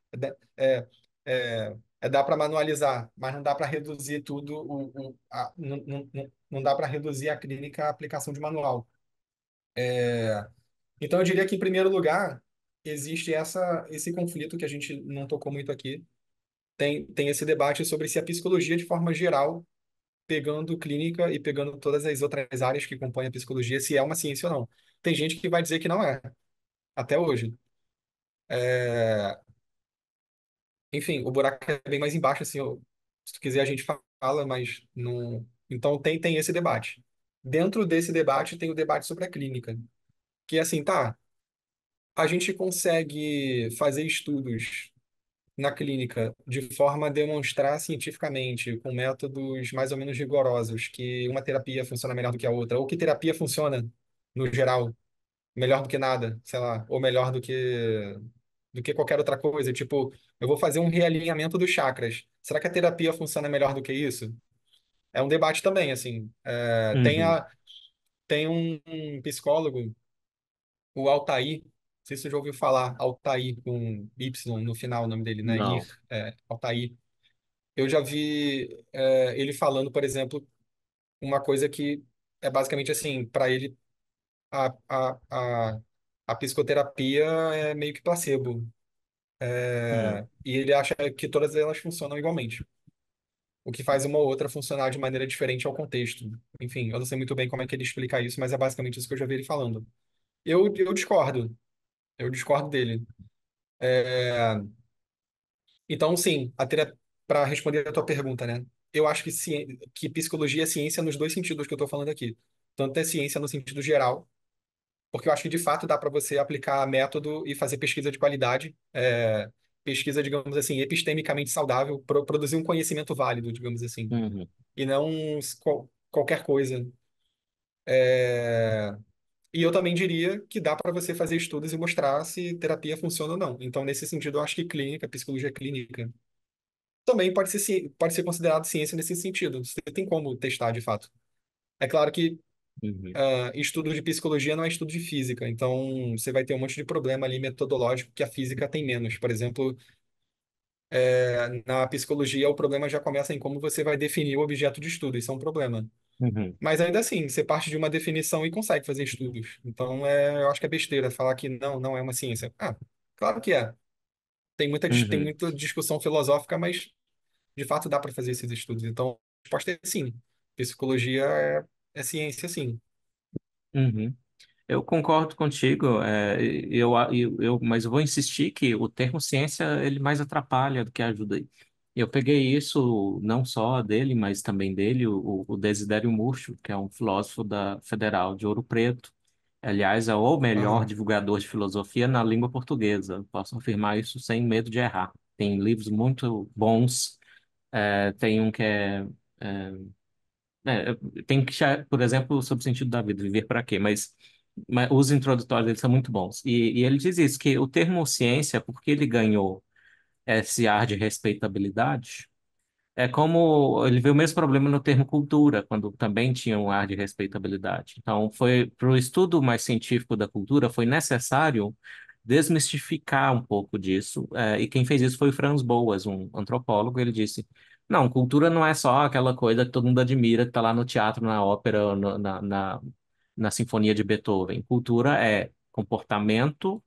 Speaker 1: é, é, é, dá para manualizar, mas não dá para reduzir tudo, o, o a, não, não, não dá para reduzir a clínica à aplicação de manual. É, então, eu diria que, em primeiro lugar, existe essa, esse conflito que a gente não tocou muito aqui. Tem, tem esse debate sobre se a psicologia, de forma geral, pegando clínica e pegando todas as outras áreas que compõem a psicologia, se é uma ciência ou não. Tem gente que vai dizer que não é, até hoje. É... Enfim, o buraco é bem mais embaixo, assim, eu... se tu quiser a gente fala, mas não... Então tem, tem esse debate. Dentro desse debate tem o debate sobre a clínica, que assim, tá, a gente consegue fazer estudos na clínica de forma a demonstrar cientificamente, com métodos mais ou menos rigorosos, que uma terapia funciona melhor do que a outra, ou que terapia funciona, no geral, melhor do que nada, sei lá, ou melhor do que do que qualquer outra coisa. Tipo, eu vou fazer um realinhamento dos chakras. Será que a terapia funciona melhor do que isso? É um debate também, assim. É, uhum. Tem a tem um, um psicólogo o Altair. Não sei se você já ouviu falar, Altair com Y no final, o nome dele, né? Não. Ir, é, Altair. Eu já vi é, ele falando, por exemplo, uma coisa que é basicamente assim, para ele, a, a, a, a psicoterapia é meio que placebo. É, hum. E ele acha que todas elas funcionam igualmente. O que faz uma ou outra funcionar de maneira diferente ao contexto. Enfim, eu não sei muito bem como é que ele explica isso, mas é basicamente isso que eu já vi ele falando. Eu, eu discordo. Eu discordo dele. É, Então, sim, a para responder a tua pergunta, né? Eu acho que, ci... que psicologia é ciência nos dois sentidos que eu estou falando aqui. Tanto é ciência no sentido geral, porque eu acho que de fato dá para você aplicar método e fazer pesquisa de qualidade, é, pesquisa, digamos assim, epistemicamente saudável, pro- produzir um conhecimento válido, digamos assim, uhum. e não qual- qualquer coisa. É, e eu também diria que dá para você fazer estudos e mostrar se terapia funciona ou não. Então, nesse sentido, eu acho que clínica, psicologia clínica, também pode ser, pode ser considerado ciência nesse sentido. Você tem como testar, de fato. É claro que uh, estudo de psicologia não é estudo de física. Então, você vai ter um monte de problema ali metodológico que a física tem menos. Por exemplo, é, na psicologia, o problema já começa em como você vai definir o objeto de estudo. Isso é um problema. Uhum. Mas ainda assim, você parte de uma definição e consegue fazer estudos. Então, é, eu acho que é besteira falar que não, não é uma ciência. Ah, claro que é. Tem muita, tem Uhum. muita discussão filosófica, mas de fato dá para fazer esses estudos. Então, a resposta é sim. Psicologia é, é ciência, sim.
Speaker 2: Uhum. Eu concordo contigo, é, eu, eu, eu, mas eu vou insistir que o termo ciência ele mais atrapalha do que ajuda aí. Eu peguei isso não só dele, mas também dele, o, o Desidério Murcho, que é um filósofo da Federal de Ouro Preto. Aliás, é o melhor Aham. divulgador de filosofia na língua portuguesa. Posso afirmar isso sem medo de errar. Tem livros muito bons. É, tem um que é, é, é, tem que, por exemplo, sobre o sentido da vida, viver para quê? Mas, mas os introdutórios dele são muito bons. E, e ele diz isso, que o termo ciência, porque ele ganhou esse ar de respeitabilidade. É como ele vê o mesmo problema no termo cultura, quando também tinha um ar de respeitabilidade. Então, foi para o estudo mais científico da cultura, foi necessário desmistificar um pouco disso. É, e quem fez isso foi o Franz Boas, um antropólogo. Ele disse: não, cultura não é só aquela coisa que todo mundo admira, que está lá no teatro, na ópera, no, na, na, na Sinfonia de Beethoven. Cultura é comportamento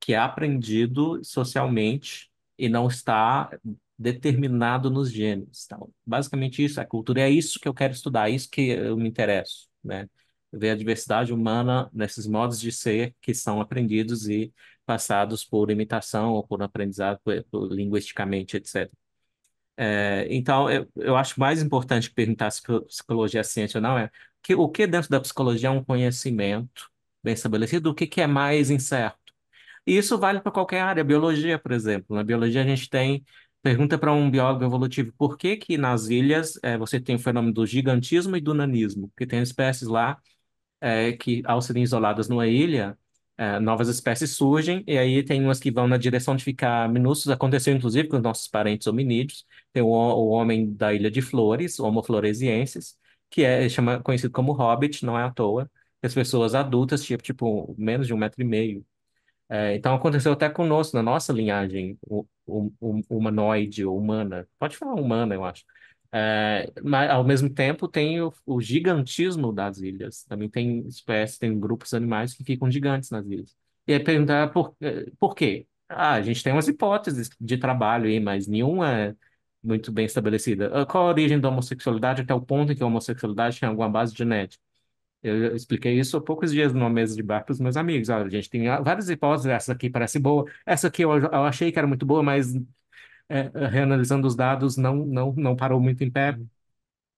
Speaker 2: que é aprendido socialmente e não está determinado nos genes, Então, basicamente isso é cultura, é isso que eu quero estudar, é isso que eu me interesso, né? Ver a diversidade humana nesses modos de ser que são aprendidos e passados por imitação ou por aprendizado por, por, linguisticamente, etc. É, então, eu, eu acho mais importante perguntar se psicologia é ciência ou não é que, o que dentro da psicologia é um conhecimento bem estabelecido, o que, que é mais incerto, e isso vale para qualquer área, biologia, por exemplo. Na né? biologia a gente tem pergunta para um biólogo evolutivo por que que nas ilhas é, você tem o fenômeno do gigantismo e do nanismo, porque tem espécies lá é, que ao serem isoladas numa ilha é, novas espécies surgem, e aí tem umas que vão na direção de ficar minúsculas. Aconteceu, inclusive, com os nossos parentes hominídeos. Tem o, o homem da Ilha de Flores, Homo floresiensis, que é chama, conhecido como hobbit, não é à toa. As pessoas adultas, tipo, tipo menos de um metro e meio, é, então aconteceu até conosco, na nossa linhagem o, humanoide ou humana. Pode falar humana, eu acho. É, mas ao mesmo tempo tem o, o, gigantismo das ilhas. Também tem espécies, tem grupos animais que ficam gigantes nas ilhas. E aí perguntar por, é, por quê? Ah, a gente tem umas hipóteses de trabalho aí, mas nenhuma é muito bem estabelecida. Ah, qual a origem da homossexualidade até o ponto em que a homossexualidade tem alguma base genética? Eu expliquei isso há poucos dias numa mesa de bar para os meus amigos. Olha, a gente tem várias hipóteses, essa aqui parece boa, essa aqui eu, eu achei que era muito boa, mas é, reanalisando os dados não, não, não parou muito em pé,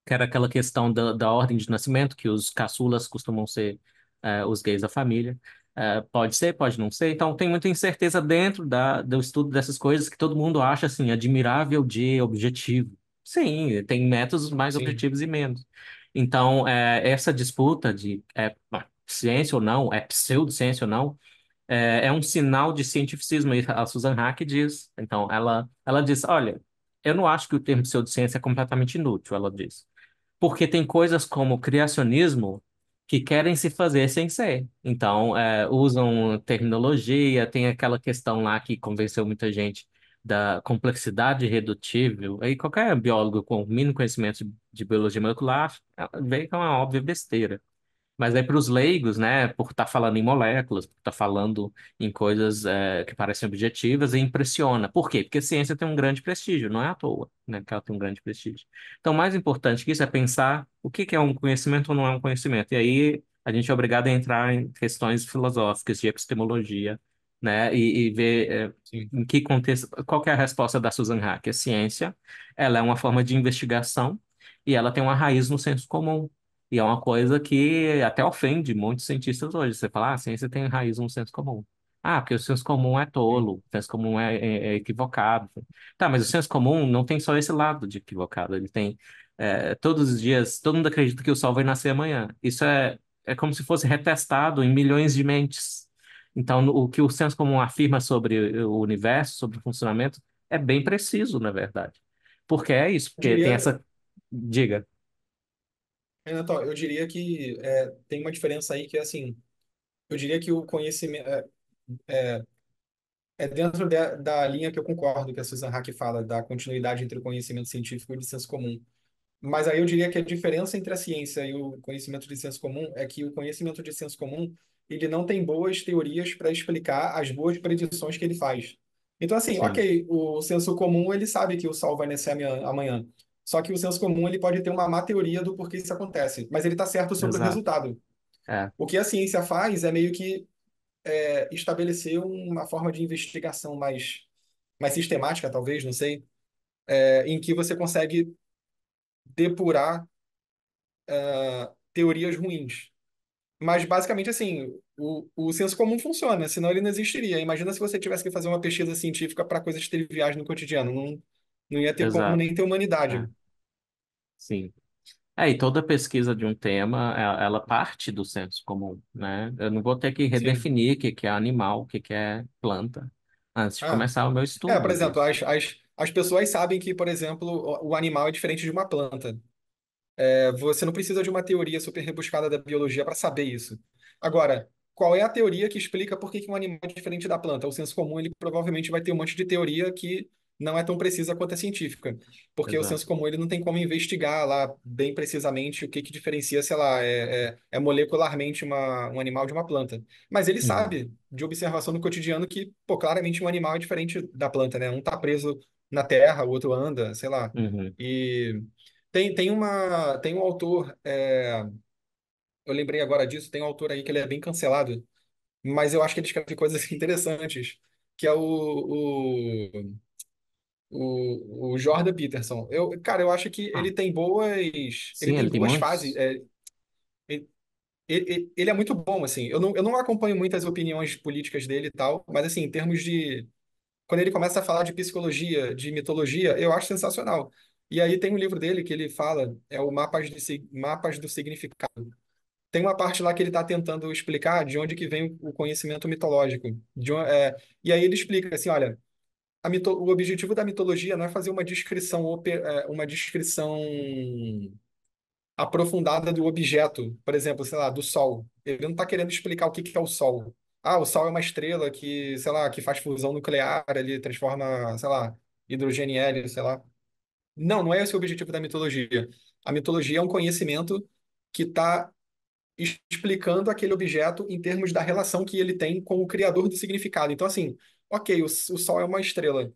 Speaker 2: que era aquela questão da, da ordem de nascimento, que os caçulas costumam ser é, os gays da família. É, pode ser, pode não ser. Então, tem muita incerteza dentro da, do estudo dessas coisas que todo mundo acha, assim, admirável de objetivo. Sim, tem métodos mais Sim. objetivos e menos. Então, é, essa disputa de é, ciência ou não, é pseudociência ou não, é, é, um sinal de cientificismo, e a Susan Hack diz. Então, ela, ela diz: olha, eu não acho que o termo pseudociência é completamente inútil, ela diz. Porque tem coisas como criacionismo que querem se fazer sem ser. Então, é, usam terminologia, tem aquela questão lá que convenceu muita gente da complexidade redutível, aí qualquer biólogo com mínimo conhecimento de biologia molecular é, vê que é uma óbvia besteira. Mas aí para os leigos, né, por estar tá falando em moléculas, por estar tá falando em coisas é, que parecem objetivas, impressiona. Por quê? Porque a ciência tem um grande prestígio, não é à toa, né, que ela tem um grande prestígio. Então, mais importante que isso é pensar o que, que é um conhecimento ou não é um conhecimento. E aí a gente é obrigado a entrar em questões filosóficas de epistemologia né? E, e ver é, em que contexto. Qual que é a resposta da Susan Hack? A é ciência, ela é uma forma de investigação e ela tem uma raiz no senso comum. E é uma coisa que até ofende muitos cientistas hoje. Você fala, ah, a ciência tem raiz no senso comum. Ah, porque o senso comum é tolo, o senso comum é, é, é equivocado. Tá, mas o senso comum não tem só esse lado de equivocado. Ele tem é, todos os dias, todo mundo acredita que o sol vai nascer amanhã. Isso é, é como se fosse retestado em milhões de mentes. Então, o que o senso comum afirma sobre o universo, sobre o funcionamento, é bem preciso, na verdade. Porque é isso, porque diria... tem essa. Diga.
Speaker 1: Renato, então, eu diria que é, tem uma diferença aí que, é assim, eu diria que o conhecimento. É, é, é dentro de, da linha que eu concordo que a Susan Hack fala, da continuidade entre o conhecimento científico e o senso comum. Mas aí eu diria que a diferença entre a ciência e o conhecimento de senso comum é que o conhecimento de senso comum ele não tem boas teorias para explicar as boas predições que ele faz. Então, assim, Sim. ok, o senso comum ele sabe que o sol vai nascer amanhã. Só que o senso comum ele pode ter uma má teoria do porquê isso acontece, mas ele está certo sobre Exato. o resultado. É. O que a ciência faz é meio que é, estabelecer uma forma de investigação mais, mais sistemática, talvez, não sei, é, em que você consegue depurar é, teorias ruins. Mas basicamente assim, o, o senso comum funciona, senão ele não existiria. Imagina se você tivesse que fazer uma pesquisa científica para coisas triviais no cotidiano, não, não ia ter Exato. como nem ter humanidade. É.
Speaker 2: Sim. É, e toda pesquisa de um tema, é, ela parte do senso comum, né? Eu não vou ter que redefinir o que, que é animal, o que, que é planta, antes de ah. começar o meu estudo. É, por né? exemplo,
Speaker 1: as, as, as pessoas sabem que, por exemplo, o, o animal é diferente de uma planta. É, você não precisa de uma teoria super rebuscada da biologia para saber isso. Agora, qual é a teoria que explica por que, um animal é diferente da planta? O senso comum ele provavelmente vai ter um monte de teoria que não é tão precisa quanto a científica, porque Exato. o senso comum ele não tem como investigar lá bem precisamente o que, que diferencia, sei lá, é, é, é molecularmente uma, um animal de uma planta. Mas ele uhum. sabe de observação no cotidiano que, pô, claramente um animal é diferente da planta, né? Um tá preso na terra, o outro anda, sei lá. Uhum. E tem, tem, uma, tem um autor, é, eu lembrei agora disso, tem um autor aí que ele é bem cancelado, mas eu acho que ele escreve coisas <laughs> interessantes, que é o, o, o, o Jordan Peterson. Eu, cara, eu acho que Ah, ele tem boas, ele tem ele tem boas fases. é, ele, ele- ele é muito bom, assim. Eu não, eu não acompanho muitas opiniões políticas dele e tal, mas assim, em termos de quando ele começa a falar de psicologia, de mitologia, eu acho sensacional. E aí tem um livro dele que ele fala, é o Mapas, de, Mapas do Significado. Tem uma parte lá que ele está tentando explicar de onde que vem o conhecimento mitológico. De, é, e aí ele explica assim, olha, mito, o objetivo da mitologia não é fazer uma descrição, é, uma descrição aprofundada do objeto, por exemplo, sei lá, do Sol. Ele não está querendo explicar o que, que é o Sol. Ah, o Sol é uma estrela que, sei lá, que faz fusão nuclear, ele transforma, sei lá, hidrogênio hélio, sei lá. Não, não é esse o objetivo da mitologia. A mitologia é um conhecimento que está explicando aquele objeto em termos da relação que ele tem com o criador do significado. Então, assim, ok, o, o Sol é uma estrela,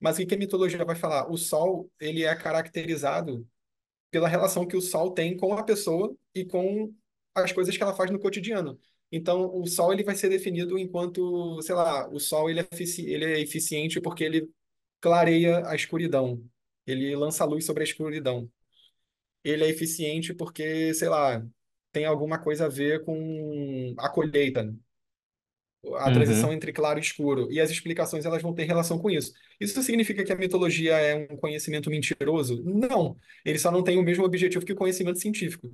Speaker 1: mas o que a mitologia vai falar? O Sol ele é caracterizado pela relação que o Sol tem com a pessoa e com as coisas que ela faz no cotidiano. Então, o Sol ele vai ser definido enquanto, sei lá, o Sol ele é, ele é eficiente porque ele clareia a escuridão. Ele lança luz sobre a escuridão. Ele é eficiente porque, sei lá, tem alguma coisa a ver com a colheita, a uhum. transição uhum. entre claro e escuro. E as explicações elas vão ter relação com isso. Isso significa que a mitologia é um conhecimento mentiroso? Não. Ele só não tem o mesmo objetivo que o conhecimento científico.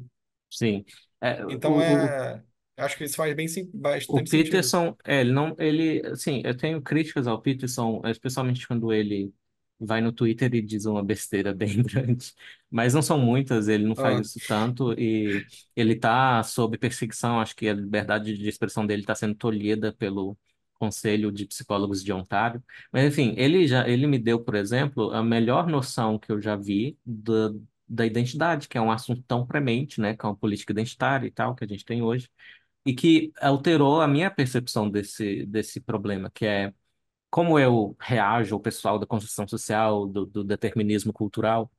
Speaker 2: Sim. É,
Speaker 1: então o, é. Acho que isso faz bem sentido. O Peterson,
Speaker 2: sentido. é, ele não, ele, assim, eu tenho críticas ao Peterson, especialmente quando ele vai no Twitter e diz uma besteira <laughs> bem grande. Mas não são muitas, ele não faz ah. isso tanto e ele tá sob perseguição, acho que a liberdade de expressão dele está sendo tolhida pelo Conselho de Psicólogos de Ontário. Mas enfim, ele já ele me deu, por exemplo, a melhor noção que eu já vi do, da identidade, que é um assunto tão premente, né, com a política identitária e tal que a gente tem hoje, e que alterou a minha percepção desse desse problema, que é como eu reajo ao pessoal da construção social, do, do determinismo cultural,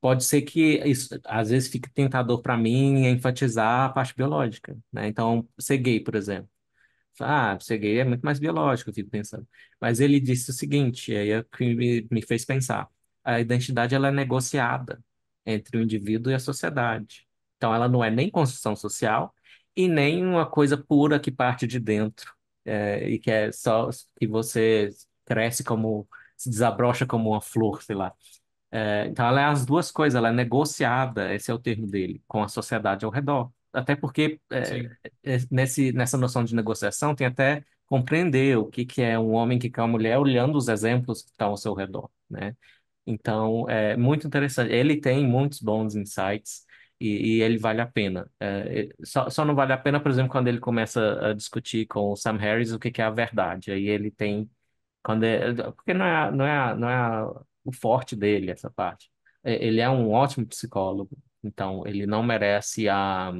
Speaker 2: pode ser que isso, às vezes fique tentador para mim enfatizar a parte biológica, né? Então, ser gay, por exemplo. Ah, ser gay é muito mais biológico, eu fico pensando. Mas ele disse o seguinte, aí é que me, me fez pensar. A identidade ela é negociada entre o indivíduo e a sociedade. Então, ela não é nem construção social e nem uma coisa pura que parte de dentro é, e que é só que você cresce como, se desabrocha como uma flor, sei lá. É, então ela é as duas coisas, ela é negociada, esse é o termo dele, com a sociedade ao redor. Até porque é, é nesse, nessa noção de negociação tem até compreender o que, que é um homem que quer é uma mulher olhando os exemplos que estão ao seu redor, né? Então, é muito interessante. Ele tem muitos bons insights e, e ele vale a pena. É, só, só não vale a pena, por exemplo, quando ele começa a discutir com o Sam Harris o que, que é a verdade. Aí ele tem. Quando é, porque não é, não é, não é a, o forte dele, essa parte. É, ele é um ótimo psicólogo, então ele não merece a,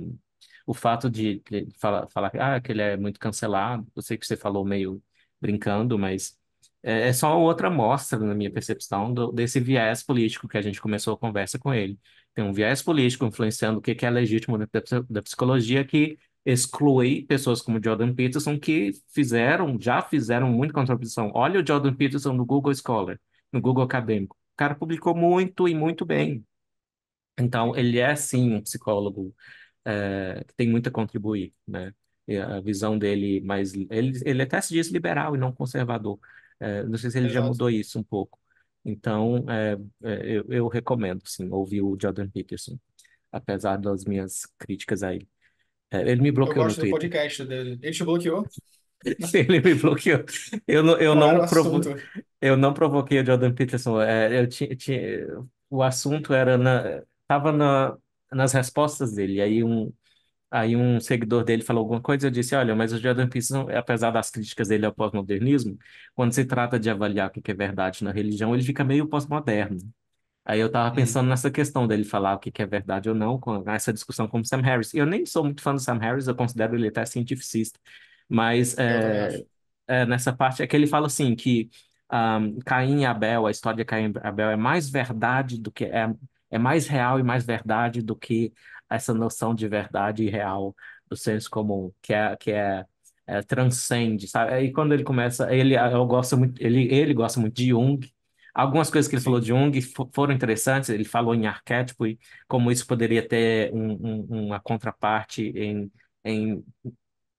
Speaker 2: o fato de, de falar, falar ah, que ele é muito cancelado. Eu sei que você falou meio brincando, mas é, é só outra amostra, na minha percepção, do, desse viés político que a gente começou a conversa com ele tem um viés político influenciando o que, é legítimo dentro da, psicologia que exclui pessoas como Jordan Peterson que fizeram, já fizeram muita contribuição. Olha o Jordan Peterson no Google Scholar, no Google Acadêmico. O cara publicou muito e muito bem. Então, ele é, sim, um psicólogo é, que tem muito a contribuir, né? E a visão dele, mas ele, ele até se diz liberal e não conservador. É, não sei se ele Exato. já mudou isso um pouco. Então, é, é, eu, eu, recomendo, sim, ouvir o Jordan Peterson, apesar das minhas críticas a ele. É, ele me bloqueou eu gosto no Twitter.
Speaker 1: do podcast dele. Ele te bloqueou? <laughs> ele me bloqueou.
Speaker 2: Eu, eu, não, não provo... eu não provoquei o Jordan Peterson. É, eu tinha, tinha... O assunto era na... Tava na... nas respostas dele. Aí um... Aí um seguidor dele falou alguma coisa, eu disse, olha, mas o Jordan Peterson, apesar das críticas dele ao pós-modernismo, quando se trata de avaliar o que é verdade na religião, ele fica meio pós-moderno. Aí eu estava pensando nessa questão dele falar o que é verdade ou não, com essa discussão com o Sam Harris. Eu nem sou muito fã do Sam Harris, eu considero ele até cientificista, mas é, eh, é, nessa parte é que ele fala assim que um, Caim e Abel, a história de Caim e Abel é mais verdade do que é, é mais real e mais verdade do que essa noção de verdade e real do senso comum, que é, que é, é transcende, sabe? E quando ele começa, ele ah, eu gosto muito, ele, ele gosta muito de Jung. Algumas coisas que ele falou de Jung foram interessantes, ele falou em arquétipo e como isso poderia ter um, um, uma contraparte em, em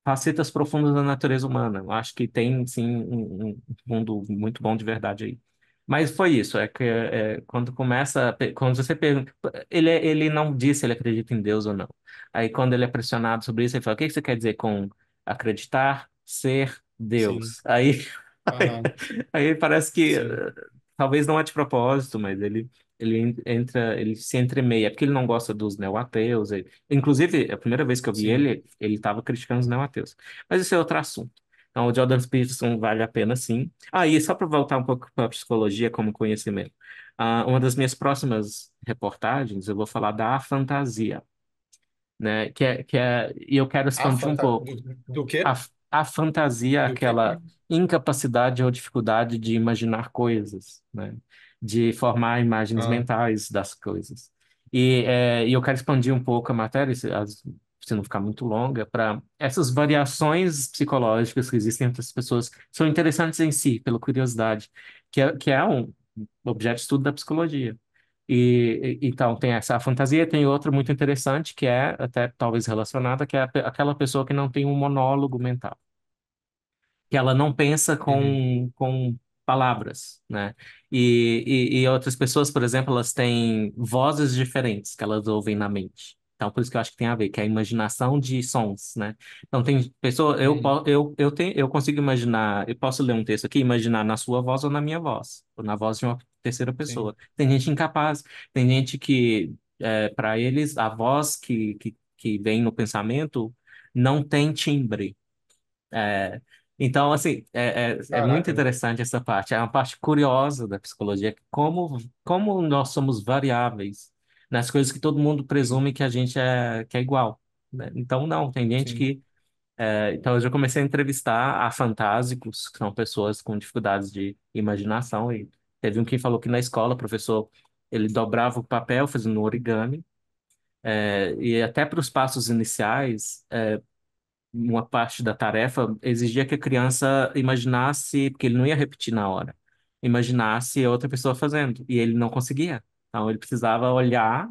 Speaker 2: facetas profundas da natureza humana. Eu acho que tem, sim, um, um muito bom de verdade aí. Mas foi isso, é que é, quando começa, quando você pergunta, ele, é, ele não disse se ele acredita em Deus ou não. Aí quando ele é pressionado sobre isso, ele fala, o que você quer dizer com acreditar ser Deus? Aí, <laughs> aí, aí, parece que Sim. Eh, talvez não é de propósito, mas ele, ele entra, ele se entremeia, porque ele não gosta dos neo-ateus. Inclusive, é a primeira vez que eu vi Sim. ele, ele estava criticando os neo-ateus. Mas isso é outro assunto. Então, o Jordan Peterson vale a pena, sim. Ah, e só para voltar um pouco para a psicologia como conhecimento. Ah, uma das minhas próximas reportagens, eu vou falar da fantasia, né? Que é, que é, e eu quero expandir um pouco. Do, do quê? A, a fantasia, do aquela incapacidade ou dificuldade de imaginar coisas, né? De formar imagens ah. mentais das coisas. E, é, e eu quero expandir um pouco a matéria, as você não ficar muito longa, para essas variações psicológicas que existem entre as pessoas são interessantes em si, pela curiosidade, que é, que é um objeto de estudo da psicologia. E, e então tem essa fantasia, tem outra muito interessante que é até talvez relacionada, que é a, aquela pessoa que não tem um monólogo mental, que ela não pensa com, uhum. com palavras, né? E, e, e, outras pessoas, por exemplo, elas têm vozes diferentes que elas ouvem na mente. Então, por isso que eu acho que tem a ver, que é a imaginação de sons, né? Então, tem pessoa, eu, eu, eu, tenho, eu consigo imaginar, eu posso ler um texto aqui, imaginar na sua voz ou na minha voz, ou na voz de uma terceira pessoa. Sim. Tem gente incapaz, tem gente que, é, para eles, a voz que, que, que vem no pensamento não tem timbre. É, então, assim, é, é, é, muito interessante essa parte. É uma parte curiosa da psicologia, como, como nós somos variáveis nas coisas que todo mundo presume que a gente é, que é igual. Né? Então, não, tem gente Sim. que. É, então, eu já comecei a entrevistar a fantásticos que são pessoas com dificuldades de imaginação. E teve um que falou que na escola, o professor, ele dobrava o papel fazendo origami. É, e até para os passos iniciais, é, uma parte da tarefa exigia que a criança imaginasse, porque ele não ia repetir na hora, imaginasse outra pessoa fazendo, e ele não conseguia. Então, ele precisava olhar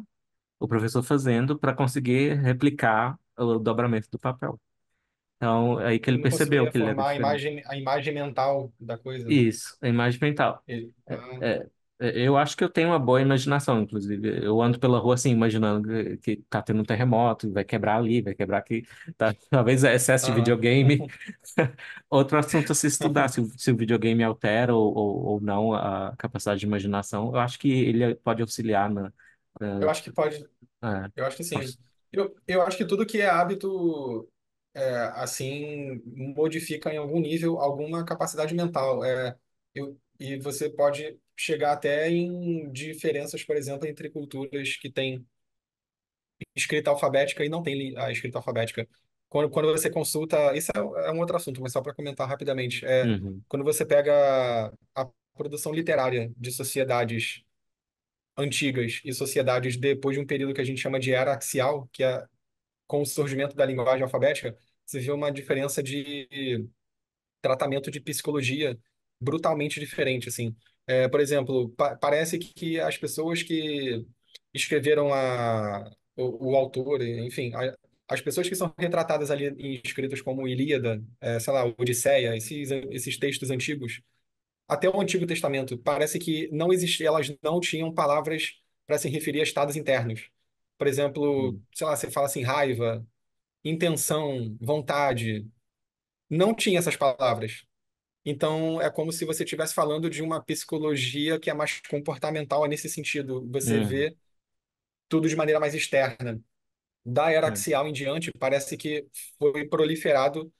Speaker 2: o professor fazendo para conseguir replicar o dobramento do papel. Então, aí que ele percebeu que ele era a imagem,
Speaker 1: a imagem mental da coisa. Né? Isso,
Speaker 2: a imagem mental. Ele, é, ah. é é, eu acho que eu tenho uma boa imaginação, inclusive. Eu ando pela rua assim, imaginando que, tá tendo um terremoto, vai quebrar ali, vai quebrar aqui. Tá? <laughs> Talvez é excesso de videogame. <laughs> <laughs> Outro assunto a se estudar, se, se o videogame altera ou, ou, ou, não a capacidade de imaginação. Eu acho que ele pode auxiliar na. na... Eu acho que pode. É.
Speaker 1: Eu acho que sim. Eu, eu acho que tudo que é hábito é, assim modifica em algum nível alguma capacidade mental. É, eu, e você pode chegar até em diferenças, por exemplo, entre culturas que têm escrita alfabética e não tem a escrita alfabética. Quando, quando você consulta, isso é, é um outro assunto, mas só para comentar rapidamente, é, uhum. quando você pega a produção literária de sociedades antigas e sociedades depois de um período que a gente chama de era axial, que é com o surgimento da linguagem alfabética, você vê uma diferença de tratamento de psicologia brutalmente diferente, assim. É, por exemplo, pa parece que as pessoas que escreveram a, o, o autor, enfim, a, as pessoas que são retratadas ali em escritos como Ilíada, é, sei lá, Odisseia, esses, esses textos antigos, até o Antigo Testamento, parece que não existia, elas não tinham palavras para se referir a estados internos. Por exemplo, hum. sei lá, você fala assim, raiva, intenção, vontade. Não tinha essas palavras. Então, é como se você estivesse falando de uma psicologia que é mais comportamental é nesse sentido. Você é. vê tudo de maneira mais externa. Da era é. axial em diante, parece que foi proliferado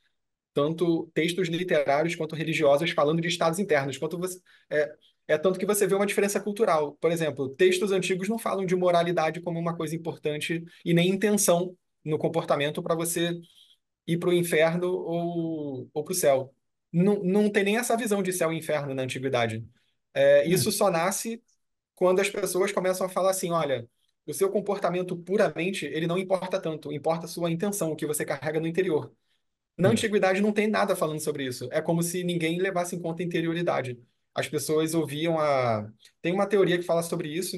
Speaker 1: tanto textos literários quanto religiosos falando de estados internos. Quanto você, é, é tanto que você vê uma diferença cultural. Por exemplo, textos antigos não falam de moralidade como uma coisa importante e nem intenção no comportamento para você ir para o inferno ou, ou para o céu não, não tem nem essa visão de céu e inferno na antiguidade. É, é, isso só nasce quando as pessoas começam a falar assim, olha, o seu comportamento puramente, ele não importa tanto, importa a sua intenção, o que você carrega no interior. Na é. antiguidade não tem nada falando sobre isso. É como se ninguém levasse em conta a interioridade. As pessoas ouviam a. Tem uma teoria que fala sobre isso.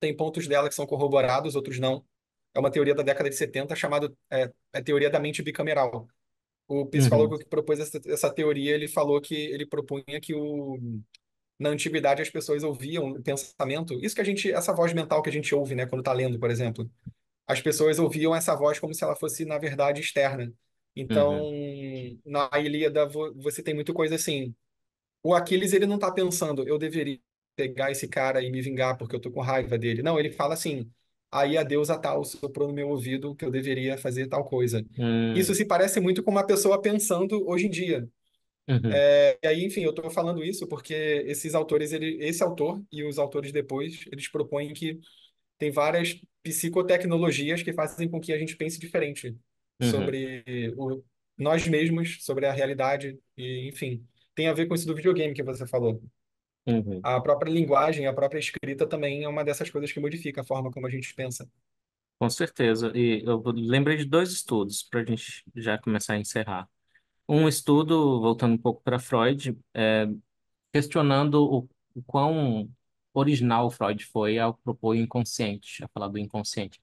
Speaker 1: Tem pontos dela que são corroborados, outros não. É uma teoria da década de 70 chamada é, é, teoria da mente bicameral, o psicólogo uhum. que propôs essa, essa, teoria, ele falou que ele propunha que o, na antiguidade as pessoas ouviam o pensamento. Isso que a gente, essa voz mental que a gente ouve, né, quando está lendo, por exemplo, as pessoas ouviam essa voz como se ela fosse na verdade externa. Então, uhum. na Ilíada você tem muita coisa assim. O Aquiles ele não está pensando, eu deveria pegar esse cara e me vingar porque eu tô com raiva dele. Não, ele fala assim: aí a deusa tal soprou no meu ouvido que eu deveria fazer tal coisa. Hum. Isso se parece muito com uma pessoa pensando hoje em dia. Uhum. É, e aí, enfim, eu estou falando isso porque esses autores, ele, esse autor e os autores depois, eles propõem que tem várias psicotecnologias que fazem com que a gente pense diferente uhum. sobre o, nós mesmos, sobre a realidade, e enfim, tem a ver com isso do videogame que você falou. Uhum. A própria linguagem, a própria escrita também é uma dessas coisas que modifica a forma como a gente pensa.
Speaker 2: Com certeza. E eu lembrei de dois estudos para a gente já começar a encerrar. Um estudo, voltando um pouco para Freud, é, questionando o, o quão original Freud foi ao propor o inconsciente, a falar do inconsciente.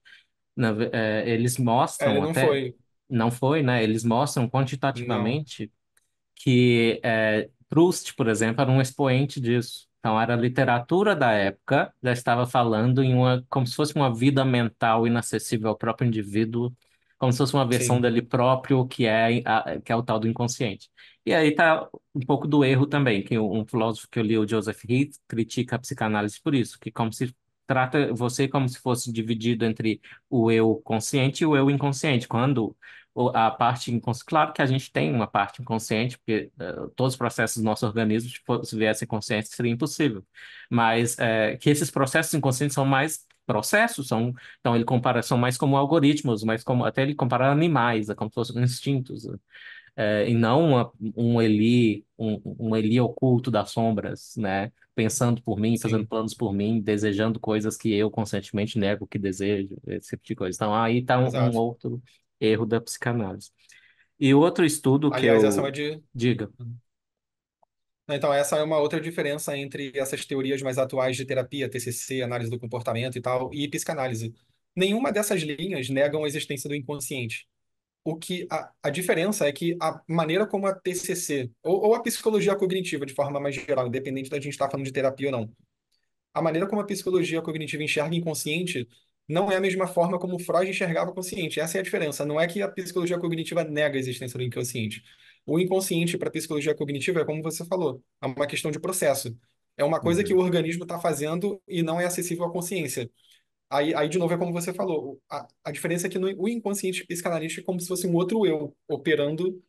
Speaker 2: Na, é, eles é, mostram Ele não até... Foi. Não foi, né? Eles mostram quantitativamente que é, Proust, por exemplo, era um expoente disso. Então, era a literatura da época, já estava falando em uma, como se fosse uma vida mental inacessível ao próprio indivíduo, como se fosse uma versão Sim. dele próprio, que é, a, que é o tal do inconsciente. E aí tá um pouco do erro também, que um filósofo que eu li, o Joseph Heath, critica a psicanálise por isso, que como se trata você como se fosse dividido entre o eu consciente e o eu inconsciente, quando a parte inconsciente. Claro que a gente tem uma parte inconsciente, porque uh, todos os processos do nosso organismo, se, se viessem conscientes, seria impossível. Mas uh, que esses processos inconscientes são mais processos, são, então ele compara, são mais como algoritmos, mas como até ele compara animais, é como se fossem instintos. Né? É, e não uma, um Eli, um, um, Eli oculto das sombras, né? Pensando por mim, Sim. fazendo planos por mim, desejando coisas que eu conscientemente nego que desejo, esse tipo de coisa. Então, aí está um, um, outro erro da psicanálise. E outro estudo que Aliás, eu... essa é uma de... Diga.
Speaker 1: Então, essa é uma outra diferença entre essas teorias mais atuais de terapia, TCC, análise do comportamento e tal, e psicanálise. Nenhuma dessas linhas negam a existência do inconsciente. O que a, a diferença é que a maneira como a TCC, ou, ou a psicologia cognitiva de forma mais geral, independente da gente estar falando de terapia ou não, a maneira como a psicologia cognitiva enxerga inconsciente não é a mesma forma como Freud enxergava o consciente. Essa é a diferença. Não é que a psicologia cognitiva nega a existência do inconsciente. O inconsciente para a psicologia cognitiva é como você falou, é uma questão de processo. É uma coisa que uhum. o organismo está fazendo e não é acessível à consciência. Aí, aí, de novo, é como você falou. A, a diferença é que no, o inconsciente psicanalista é como se fosse um outro eu operando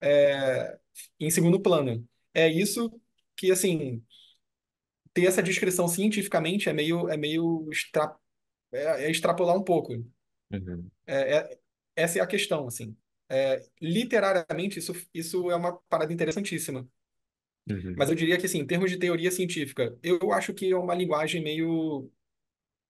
Speaker 1: é, em segundo plano. É isso que, assim, ter essa descrição cientificamente é meio, é meio extra, é, é extrapolar um pouco. Uhum. É, é, essa é a questão, assim. É, literariamente, isso, isso é uma parada interessantíssima. Uhum. Mas eu diria que, assim, em termos de teoria científica, eu acho que é uma linguagem meio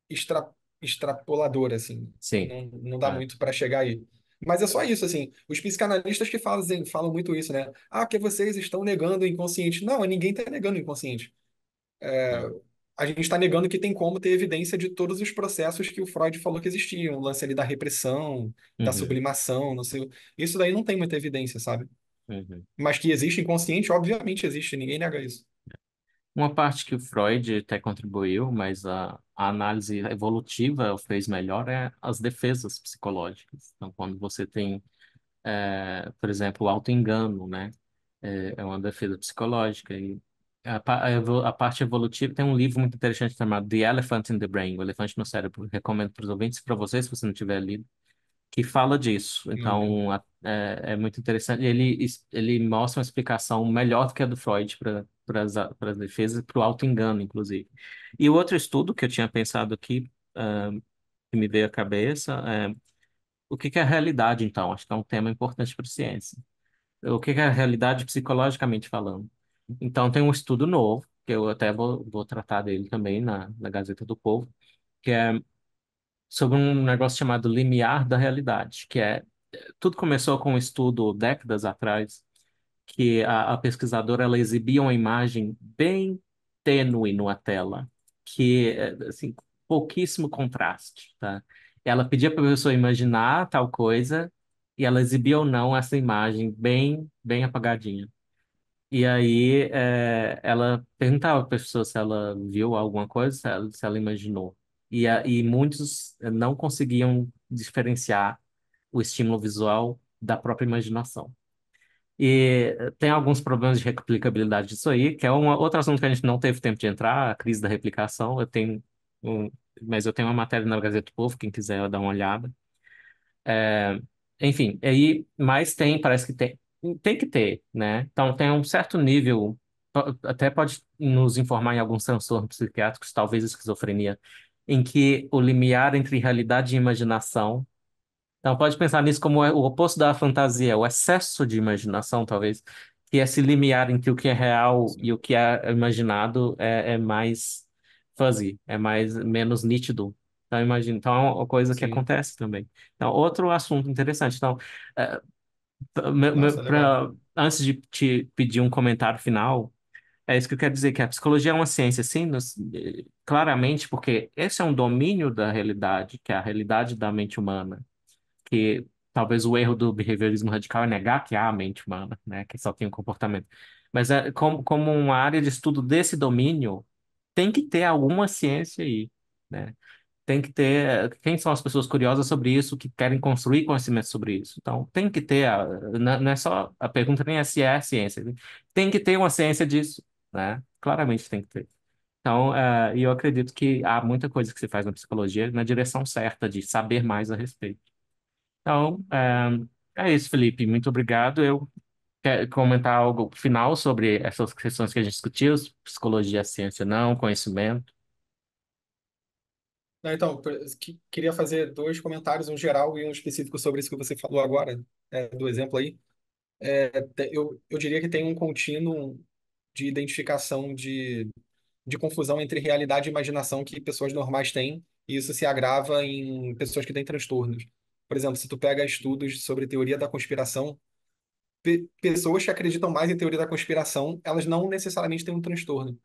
Speaker 1: extra, extrapoladora, assim. Sim. Não, não dá é. muito para chegar aí. Mas é só isso, assim. Os psicanalistas que fazem, falam muito isso, né? Ah, que vocês estão negando o inconsciente. Não, ninguém está negando o inconsciente. É, a gente está negando que tem como ter evidência de todos os processos que o Freud falou que existiam, o lance ali da repressão, uhum. da sublimação, não sei. Isso daí não tem muita evidência, sabe? Uhum. Mas que existe inconsciente, obviamente existe, ninguém nega isso.
Speaker 2: Uma parte que o Freud até contribuiu, mas a, a análise evolutiva fez melhor, é as defesas psicológicas. Então, quando você tem, é, por exemplo, o auto-engano, né? É, é uma defesa psicológica e a, a, a, parte evolutiva. Tem um livro muito interessante chamado The Elephant in the Brain, O Elefante no Cérebro. Recomendo para os ouvintes e para você, se você não tiver lido, que fala disso. Então, uhum. é, é, muito interessante. Ele, ele mostra uma explicação melhor do que a do Freud para para as defesas, para o auto-engano, inclusive. E o outro estudo que eu tinha pensado aqui, uh, que me veio à cabeça, é o que, que é a realidade, então? Acho que é um tema importante para a ciência. O que, que é a realidade psicologicamente falando? Então, tem um estudo novo, que eu até vou, vou tratar dele também na, na Gazeta do Povo, que é sobre um negócio chamado limiar da realidade, que é tudo começou com um estudo décadas atrás, que a, a pesquisadora ela exibia uma imagem bem tênue numa tela, que eh, assim, pouquíssimo contraste, tá? Ela pedia para a pessoa imaginar tal coisa e ela exibia ou não essa imagem bem bem apagadinha. E aí é, ela perguntava para a pessoa se ela viu alguma coisa, se ela, se ela imaginou. E, a, e muitos eh, não conseguiam diferenciar o estímulo visual da própria imaginação. E eh, tem alguns problemas de replicabilidade disso aí, que é um outro assunto que a gente não teve tempo de entrar, a crise da replicação. Eu tenho um, mas eu tenho uma matéria na Gazeta do Povo, quem quiser dar uma olhada. É, enfim, aí mais tem, parece que tem, tem que ter, né? Então tem um certo nível, até pode nos informar em alguns transtornos psiquiátricos, talvez esquizofrenia, em que o limiar entre realidade e imaginação. Então pode pensar nisso como é o oposto da fantasia, é o excesso de imaginação, talvez, que é esse limiar entre o que é real e o que é imaginado é, é mais fuzzy, é mais menos nítido. Então, imagina. Então, é uma coisa Sim. que acontece também. Então, outro assunto interessante. Então, eh, Tá, pra- antes de te pedir um comentário final, é isso que eu quero dizer, que a psicologia é uma ciência, sim, nos- eh, claramente, porque esse é um domínio da realidade, que é a realidade da mente humana, que talvez o erro do behaviorismo radical é negar que há a mente humana, né, que só tem o comportamento. Mas é, como, como uma área de estudo desse domínio, tem que ter alguma ciência aí, né? tem que ter quem são as pessoas curiosas sobre isso, que querem construir conhecimento sobre isso. Então, tem que ter, a, não é só a pergunta nem é se é ciência, tem que ter uma ciência disso, né? Claramente tem que ter. Então, uh, eu acredito que há muita coisa que se faz na psicologia na direção certa de saber mais a respeito. Então, uh, é isso, Felipe. Muito obrigado. Eu quer comentar algo final sobre essas questões que a gente discutiu, psicologia, ciência não, conhecimento?
Speaker 1: Então, queria fazer dois comentários, um geral e um específico sobre isso que você falou agora, é, do exemplo aí. É, eu, eu diria que tem um contínuo de identificação de, de confusão entre realidade e imaginação que pessoas normais têm, e isso se agrava em pessoas que têm transtornos. Por exemplo, se tu pega estudos sobre teoria da conspiração, pe- pessoas que acreditam mais em teoria da conspiração, elas não necessariamente têm um transtorno.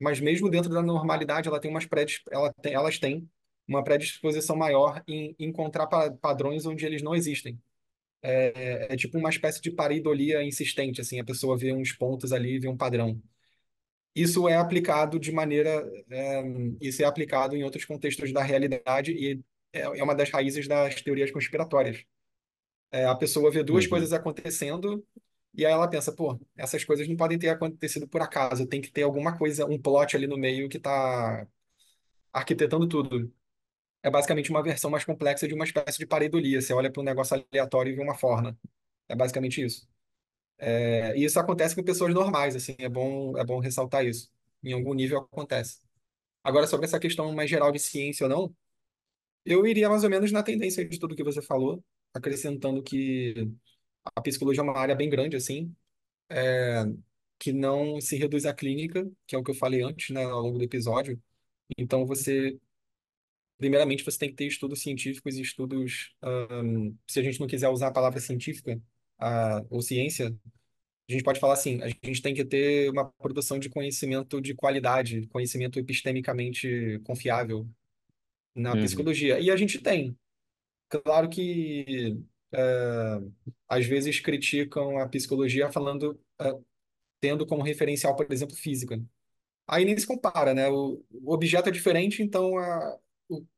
Speaker 1: Mas mesmo dentro da normalidade, ela tem umas pré ela tem, elas têm uma predisposição maior em encontrar padrões onde eles não existem. É, é, é, tipo uma espécie de pareidolia insistente, assim, a pessoa vê uns pontos ali, vê um padrão. Isso é aplicado de maneira, é, isso é aplicado em outros contextos da realidade e é, é uma das raízes das teorias conspiratórias. É, a pessoa vê duas uhum. coisas acontecendo e aí ela pensa, pô, essas coisas não podem ter acontecido por acaso, tem que ter alguma coisa, um plot ali no meio que está arquitetando tudo é basicamente uma versão mais complexa de uma espécie de pareidolia. Você olha para um negócio aleatório e vê uma forma. É basicamente isso. É, e isso acontece com pessoas normais, assim, é bom, é bom ressaltar isso. Em algum nível acontece. Agora, sobre essa questão mais geral de ciência ou não, eu iria mais ou menos na tendência de tudo que você falou, acrescentando que a psicologia é uma área bem grande, assim, é, que não se reduz à clínica, que é o que eu falei antes, né, ao longo do episódio. Então, você primeiramente você tem que ter estudos científicos e estudos, um, se a gente não quiser usar a palavra científica a, ou ciência, a gente pode falar assim, a gente tem que ter uma produção de conhecimento de qualidade, conhecimento epistemicamente confiável na uhum. psicologia. E a gente tem. Claro que eh, às vezes criticam a psicologia falando, eh, tendo como referencial, por exemplo, física. Aí nem se compara, né? O, objeto é diferente, então a,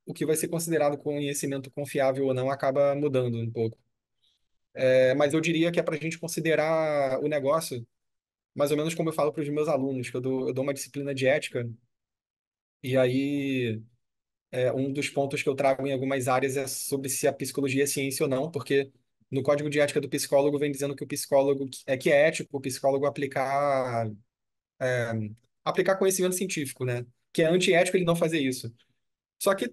Speaker 1: o, que vai ser considerado conhecimento confiável ou não acaba mudando um pouco. É, mas eu diria que é para a gente considerar o negócio, mais ou menos como eu falo para os meus alunos, que eu dou, eu dou uma disciplina de ética, e aí é, um dos pontos que eu trago em algumas áreas é sobre se a psicologia é ciência ou não, porque no código de ética do psicólogo vem dizendo que o psicólogo é que é ético o psicólogo aplicar é, aplicar conhecimento científico, né? Que é antiético ele não fazer isso. Só que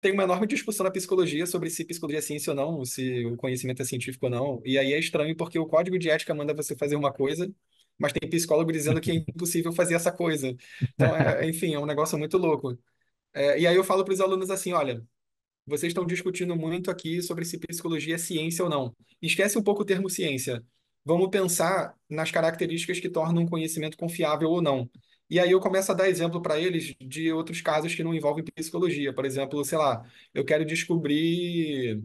Speaker 1: tem uma enorme discussão na psicologia sobre se psicologia é ciência ou não, se o conhecimento é científico ou não. E aí é estranho porque o código de ética manda você fazer uma coisa, mas tem psicólogo dizendo que é impossível fazer essa coisa. Então, é, <laughs> enfim, é um negócio muito louco. É, e aí eu falo para os alunos assim, olha, vocês estão discutindo muito aqui sobre se psicologia é ciência ou não. Esquece um pouco o termo ciência. Vamos pensar nas características que tornam um conhecimento confiável ou não. E aí eu começo a dar exemplo para eles de outros casos que não envolvem psicologia. Por exemplo, sei lá, eu quero descobrir.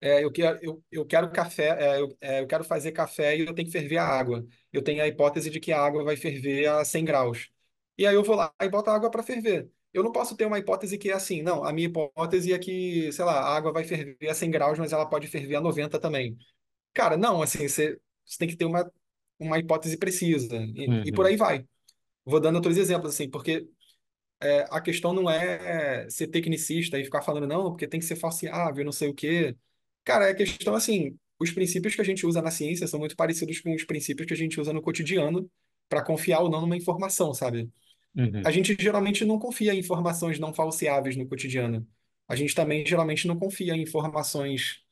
Speaker 1: É, eu, quero, eu, eu quero café, é, eu, é, eu quero fazer café e eu tenho que ferver a água. Eu tenho a hipótese de que a água vai ferver a 100 graus. E aí eu vou lá e boto a água para ferver. Eu não posso ter uma hipótese que é assim, não. A minha hipótese é que, sei lá, a água vai ferver a 100 graus, mas ela pode ferver a 90 também. Cara, não, assim, você, você tem que ter uma, uma hipótese precisa. E, uhum. e por uhum. aí vai vou dando outros exemplos, assim, porque é, a questão não é ser tecnicista e ficar falando, não, porque tem que ser falseável, não sei o quê. Cara, é questão, assim, os princípios que a gente usa na ciência são muito parecidos com os princípios que a gente usa no cotidiano para confiar ou não numa informação, sabe? Uhum. A gente geralmente não confia em informações não falseáveis no cotidiano. A gente também geralmente não confia em informações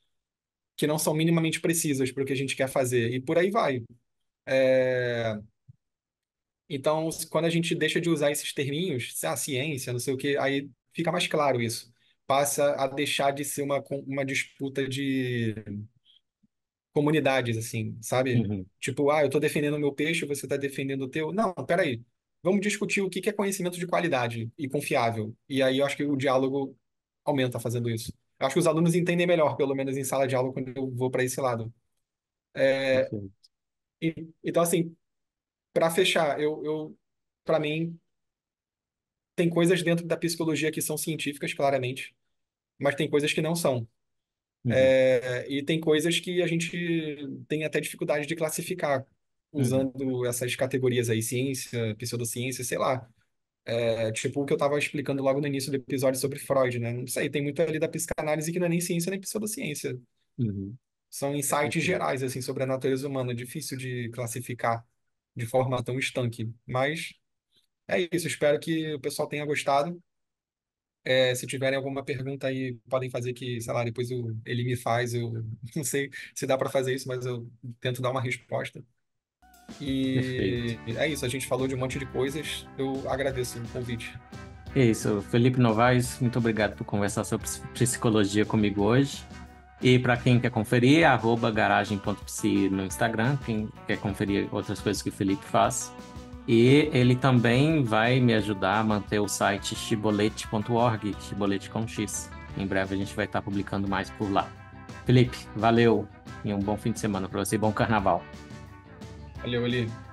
Speaker 1: que não são minimamente precisas para o que a gente quer fazer. E por aí vai. É... Então, quando a gente deixa de usar esses terminhos, a ciência, não sei o que, aí fica mais claro isso. Passa a deixar de ser uma, uma disputa de comunidades, assim, sabe? Uhum. Tipo, ah, eu tô defendendo o meu peixe, você tá defendendo o teu. Não, peraí. Vamos discutir o que é conhecimento de qualidade e confiável. E aí eu acho que o diálogo aumenta fazendo isso. Eu acho que os alunos entendem melhor, pelo menos em sala de aula, quando eu vou para esse lado. É... então, assim, para fechar, eu, eu para mim, tem coisas dentro da psicologia que são científicas, claramente, mas tem coisas que não são. Uhum. É, e tem coisas que a gente tem até dificuldade de classificar uhum. usando uhum. essas categorias aí, ciência, pseudociência, sei lá. É, tipo o que eu estava explicando logo no início do episódio sobre Freud, né? Não sei, tem muito ali da psicanálise que não é nem ciência nem pseudociência. Uhum. São insights gerais, assim, sobre a natureza humana. Difícil de classificar de forma tão estanque. Mas é isso, espero que o pessoal tenha gostado. É, se tiverem alguma pergunta aí, podem fazer que, sei lá, depois eu, ele me faz. Eu <laughs> não sei se dá para fazer isso, mas eu tento dar uma resposta. E é isso, a gente falou de um monte de coisas. Eu agradeço o convite.
Speaker 2: É isso, Felipe Novaes, muito obrigado por conversar sobre psicologia comigo hoje. E para quem quer conferir, garagem.psi no Instagram, quem quer conferir outras coisas que o Felipe faz. E ele também vai me ajudar a manter o site chibolete.org, chibolete com X. Em breve a gente vai estar publicando mais por lá. Felipe, valeu e um bom fim de semana para você e bom carnaval.
Speaker 1: Valeu, Eli.